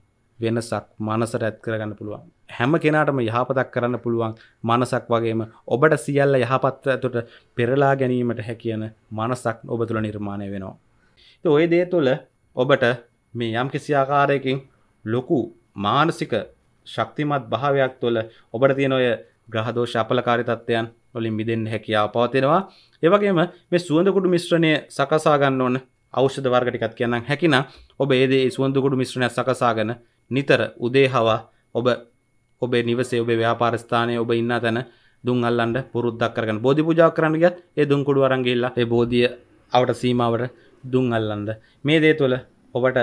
වෙනසක් මනසට ඇත් කරගන්න පුළුවන් හැම කෙනාටම යහපතක් කරන්න පුළුවන් මනසක් වගේම ඔබට සියල්ල යහපත්ව ඇතුට පෙරලා ගැනීමට හැකියන මනසක් ඔබ තුළ නිර්මාණය වෙනවා. ඔය දේ තුළ ඔබට මේ යම් කිසිආකාරයකින් ලොකු මානසික ශක්තිමත් භාවයක් තුළ ඔබට තියෙන ඔය ග්‍රහදෝෂ අපලකාරි තත්ත්වයන් වලින් මිදෙන්න හැකියාව පවතිනවා. ඒ වගේම මේ සුවඳ කුඩු මිශ්‍රණය සකසා ගන්න ඕන ෞෂධ වර්ග ටිකක් කියන්නම් හැකිනම් ඔබ ඒ දේ සුවඳකුඩු මිශ්‍රණයක් සකසාගෙන නිතර උදේ හවා ඔබ ඔබේ නිවසේ ඔබේ ව්‍යාපාර ස්ථානයේ ඔබ ඉන්න තැන දුන් අල්ලන්න පුරුද්දක් කරගෙන බෝධි පූජාවක් කරන්න ගියත් ඒ දුන් කුඩු අරන් ගිහිල්ලා ඒ බෝධිය අවට සීමාවට දුන් අල්ලන්න මේ දේ තුළ ඔබට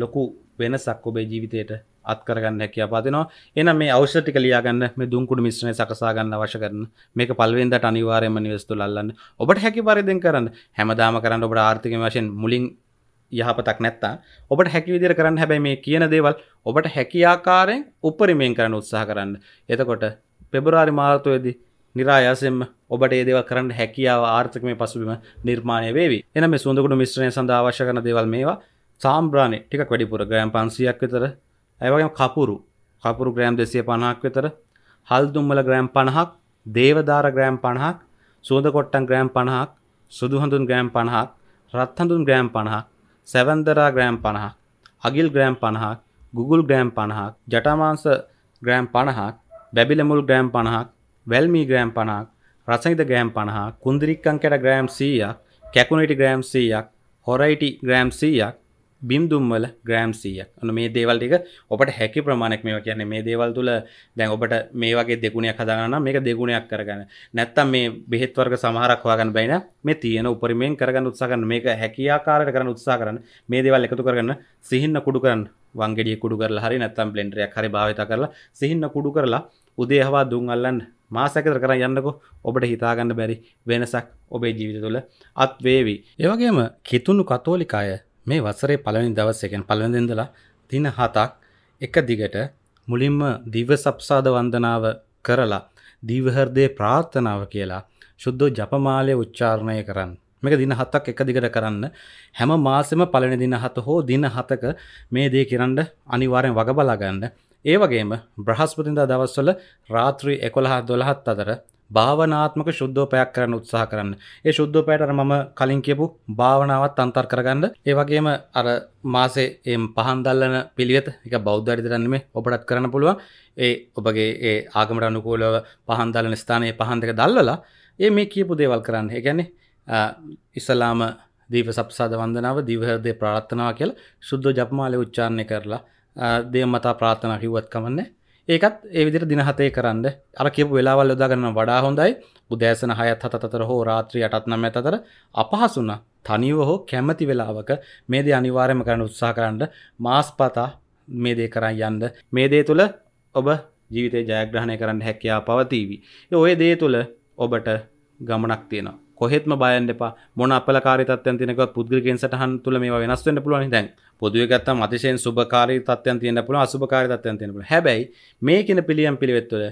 ලොකු වෙනසක් ඔබේ ජීවිතයට අත්කරගන්න හැකිය පාතිනවා එන මේ අවෂටික ලියගන්න මේ දුන්කුඩු මිශ්‍රණය සකසාගන්න අවශකරන මේක පල්වෙන්දට අනිවාරයම නිවස්තු ලල්ලන්න ඔබට හැකි පරිදිෙන් කරන්න හැමදාම කරන්න ඔබට ආර්ථික වශයෙන් මුලින් යහපතක් නැත්තා ඔබට හැකි විදිර කරන්න හැබැයි මේ කියන දේවල් ඔබට හැකියාකාරයෙන් උපරිමයෙන් කරන්න උත්සාහ කරන්න එතකොට පෙබරාරි මාර්තයේදී නිරායාසෙන්ම ඔබට ඒදව කරන්න හැකියාව ආර්ථකම පසුබිම නිර්මාණය වේවි එන මේ සුඳකුට මිශ්‍රණය සඳ අවශ්‍ය කරන දේවල් මේවා සාම්බ්‍රාණය ටික වැඩිපුර ගයම් පන්සියක් විතර ඇවගේ කපුරු කපුරු ග්‍රෑම් දෙසිය පණහක් වෙතර හල්දුම්මල ග්‍රෑම් පණහක් දේවධාර ග්‍රෑම් පණහක් සුවඳ කොට්ටන් ග්‍රෑම් පණහක් සුදුහඳුන් ග්‍රෑම් පණහක් රත්හඳුන් ග්‍රෑම් පණහක් සැවන්දරා ග්‍රෑම් පණහක් අගිල් ග්‍රෑම් පණහක් ගුගුල් ග්‍රෑම් පණහක් ජටමාංස ග්‍රෑම් පණහක් බැබිලමුල් ග්‍රෑම් පණහක් වැල්මී ග්‍රෑම් පණහක් රසහිද ග්‍රෑම් පණහා කුන්දිරික්කං කැට ග්‍රෑම් සීයක් කැකුණටි ග්‍රෑම් සීයක් හොරයිටි ග්‍රෑම් සීයක් බිම්දුම්වල ග්‍රෑම් සියක් න මේ දේවල් ටික ඔබට හැකි ප්‍රමාණක් මේ කියන්නේ මේ දේවල් තුළ දැන් ඔබට මේ වගේ දෙගුණයක් හදාගන්න මේක දෙගුණයක් කරගන්න නැත්තම් මේ බෙහෙත් වර්ග සමහරක් හොයාගන්න බැයින මේ තියෙන උපරිමයෙන් කරගන්න උත්සාහ කරන මේක හැකියාකාරයට කරන්න උත්සාහ කරන්න මේ දේවල් එකතු කරගන්න සිහින්න කුඩු කරන්න වංගෙඩිය කුඩු කරලා හරි නැත්තම් බ්ලෙන්ඩරයක් හරි භාවිත කරලා සිහින්න කුඩු කරලා උදේ හවා දුම් අල්ලන්න මාසකතර කර යන්නකෝ ඔබට හිතාගන්න බැරි වෙනසක් ඔබේ ජීවිත තුළ අත්වේවි. ඒවගේම කිතුුණු කතෝලිකාය මේ වසරේ පලනි දවස්සකෙන් පලඳදලා තින හතක් එක දිගට මුලින්ම දිව සප්සාද වන්දනාව කරලා දීවහරදේ ප්‍රාර්ථනාව කියලා ශුද්ධ ජපමාලය උච්චාරණය කරන්න මේක දින හතක් එක දිගට කරන්න හැම මාසෙම පලනි දින හත හෝ දින හතක මේ දේ කරන්න අනිවාරෙන් වග බලාගන්න ඒ වගේම බ්‍රහස්පතින්දා දවස්වල රාත්‍රී එකොළහ දොළහත් අතර භාවනාත්මක ශුද්ධෝපයක් කරන්න උත්සාහ කරන්න. ඒ ශුද්ධෝපයට අර මම කලින් කියපු භාවනාවත් අන්තර් කරගන්න. ඒ වගේම අර මාසේ එම් පහන් දැල්ලන පිළිවෙත ඒක බෞද්ධ චරිතයන් නෙමෙයි ඔබටත් කරන්න පුළුවන්. ඒ ඔබගේ ඒ ආගමට අනුකූලව පහන් දැල්ලන ස්ථානයේ පහන් දෙක දැල්වලා ඒ මේ කියපු දේවල් කරන්න. ඒ කියන්නේ ඉස්ලාම දීප සප්සාද වන්දනාව දිව හෘදේ ප්‍රාර්ථනාව කියලා සුද්ධ ජපමාලේ උච්චාරණය කරලා දේව මතා ප්‍රාර්ථනා කිව්වත් කමන්නේ. ඒකත් ඒවිදිර දිනහතේ කරන්න අර කියපු වෙලාවල් යොදාගන්න වඩා හොඳයි බුදෑසන හයත් හතතර හෝ රාත්‍රී අටත් නම ඇතතර අපහසුන තනිව හෝ කැමති වෙලාවක මේ දේ අනිවාර්යම කරන්න උත්සා කරන්න මාස්පතා මේ දේ කරන්න යන්න මේ දේ තුළ ඔබ ජීවිතය ජයග්‍රහණය කරන්න හැකයා පවතීවි. ඔය දේ තුළ ඔබට ගමනක් තියෙනවා. කොහෙත්ම බයන්න එපා මොන අපලකාරී තත්ත්වයන් තියෙනකවත් පුද්ගලිකයෙන් සටහන් තුල මේවා වෙනස් වෙන්න පුළුවන් දැන් පොදුවේ ගත්තම අතිශයින් සුබකාරී තත්ත්වයන් තියෙන්න පුළුවන් අසුබකාරී තත්ත්වයන් තියෙන්න පුළුවන් හැබැයි මේ කියන පිළියම් පිළිවෙත් තුළ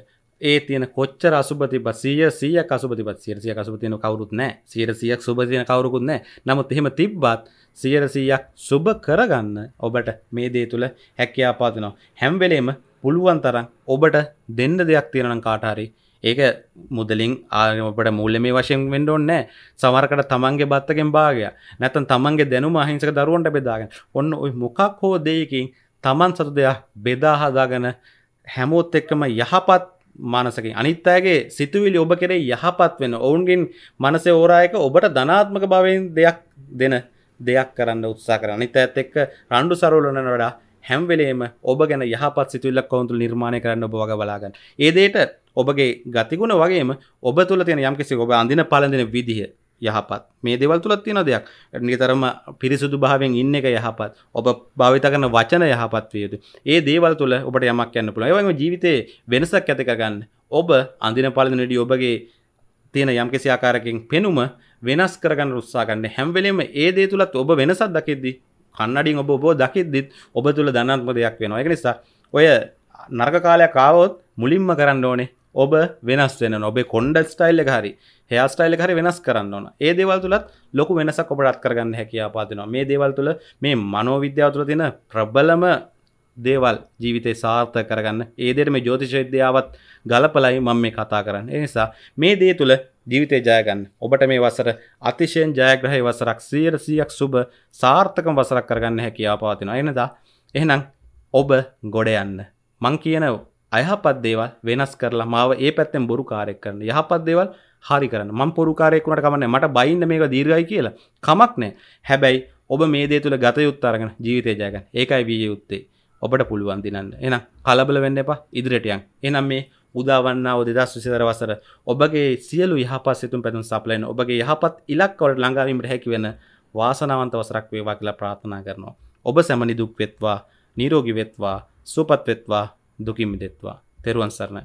ඒ තියෙන කොච්චර අසුබ තිබ්බ 100 100ක් අසුබ තිබ්බත් 100 100ක් අසුබ තියෙන කවුරුත් නැහැ 100 100ක් සුබ තියෙන කවුරුකුත් නැහැ නමුත් එහෙම තිබ්බත් 100 100ක් සුබ කරගන්න ඔබට මේ දේ තුල හැකියාව පාදිනවා හැම වෙලේම පුළුවන් තරම් ඔබට දෙන්න දෙයක් තියෙනවා නම් කාට හරි ඒක මුදලින් ආනට මුල්ල මේ වශයෙන් වෙන්ඩ ඔන්න සමරකට තමන්ගේ බත්තකෙන් භාගය නැතන් තමන්ගේ දැනු මහිංසක දරුවන්ට බෙදාගෙන ඔන්න ඔයි මොකක් හෝ දෙයකින් තමන් සතු දෙයක් බෙදාහදාගන හැමෝත් එක්කම යහපත් මානසකින් අනිත්තාගේ සිතුවිලි ඔබ කෙරේ යහපත් වෙන ඔවුන්ගෙන් මනසේ ඕරායක ඔබට ධනාත්මක භාවයෙන් දෙයක් දෙන දෙයක් කරන්න උත්සා කර අනිත ඇත් එක්ක රණ්ඩු සරවලන වඩා හැම්වෙලේම ඔබ ගැන යහපත් සිතුල්ලක් කවුන්තුල් නිර්මාණය කරන්න ඔබ වග බලාගන්න ඒදේට ඔබගේ ගතිගුණ වගේම ඔබ තුළ තියෙන යම්කිසි ඔබ අඳින පළඳින විදිහ යහපත් මේ දෙවල් තුළත් තියෙන දෙයක් නිතරම පිරිසුදු භාවයෙන් ඉන්න එක යහපත් ඔබ භාවිත කරන වචන යහපත් විය යුතු. ඒ දේවල් තුළ ඔබට යමක් යන්න පුළුවන්. ඒ වගේම ජීවිතේ වෙනසක් ඇති කරගන්න ඔබ අඳින පළඳිනදී ඔබගේ තියෙන යම්කිසි ආකාරකින් පෙනුම වෙනස් කරගන්න උත්සාහ ගන්න. හැම වෙලෙම ඒ දේ තුලත් ඔබ වෙනසක් දකිද්දී කන්නඩින් ඔබ ඔබ දකිද්දිත් ඔබ තුල ධනාත්මක දෙයක් වෙනවා. ඒක නිසා ඔය නරක කාලයක් ආවොත් මුලින්ම කරන්න ඕනේ ඔබ වෙනස් වෙන ඔබේ කොන්ඩ ස්ටයිල් හරි හයාස්ටයිල් හරි වෙනස් කරන්න ඕන ඒ දේවල් තුළත් ලොකු වෙනසක් ඔබටත් කරගන්න හැකියාපාතිනවා මේ දේවල් තුළ මේ මනෝවිද්‍යාව තුළ තින ප්‍රබලම දේවල් ජීවිතය සාර්ථ කරගන්න ඒදෙට මේ ජෝතිශවිද්‍යාවත් ගලපලයි මම මේ කතා කරන්න එනිසා මේ දේ තුළ ජීවිතය ජයගන්න ඔබට මේ වසර අතිශයෙන් ජයග්‍රහහි වසරක් සියර සියක් සුබ සාර්ථක වසරක් කරගන්න හැකියාපාතිනවා එනදා එහනම් ඔබ ගොඩ යන්න මං කියනව අයහපත් දේවල් වෙනස් කරලා මාව ඒ පැත්තෙන් බොරු කාරයක් කරන්න යහපත් දේවල් හරි කරන්න මම පොරු කාරයක් වුණාට කමන්නේ මට බයින්න මේක දීර්ඝයි කියලා කමක් නැහැ හැබැයි ඔබ මේ දේ තුල ගත යුත්ත අරගෙන ජීවිතය ජය ගන්න ඒකයි වීයේ යුත්තේ ඔබට පුළුවන් දිනන්න එහෙනම් කලබල වෙන්න එපා ඉදිරියට යන්න එහෙනම් මේ උදාවන්නාව දෙදස් විසිතර වසර ඔබගේ සියලු යහපත් සිතුම් පැතුම් සපලයන ඔබගේ යහපත් ඉලක්කවට ළඟාවීමට හැකිවෙන වාසනාවන්ත වසරක් වේවා කියලා ප්‍රාර්ථනා කරනවා. ඔබ සැමනි දුක් වෙත්වා, නිරෝගී වෙත්වා, සුවපත් වෙත්වා, දුකින් මිදෙත්වා තෙරුවන් සරණයි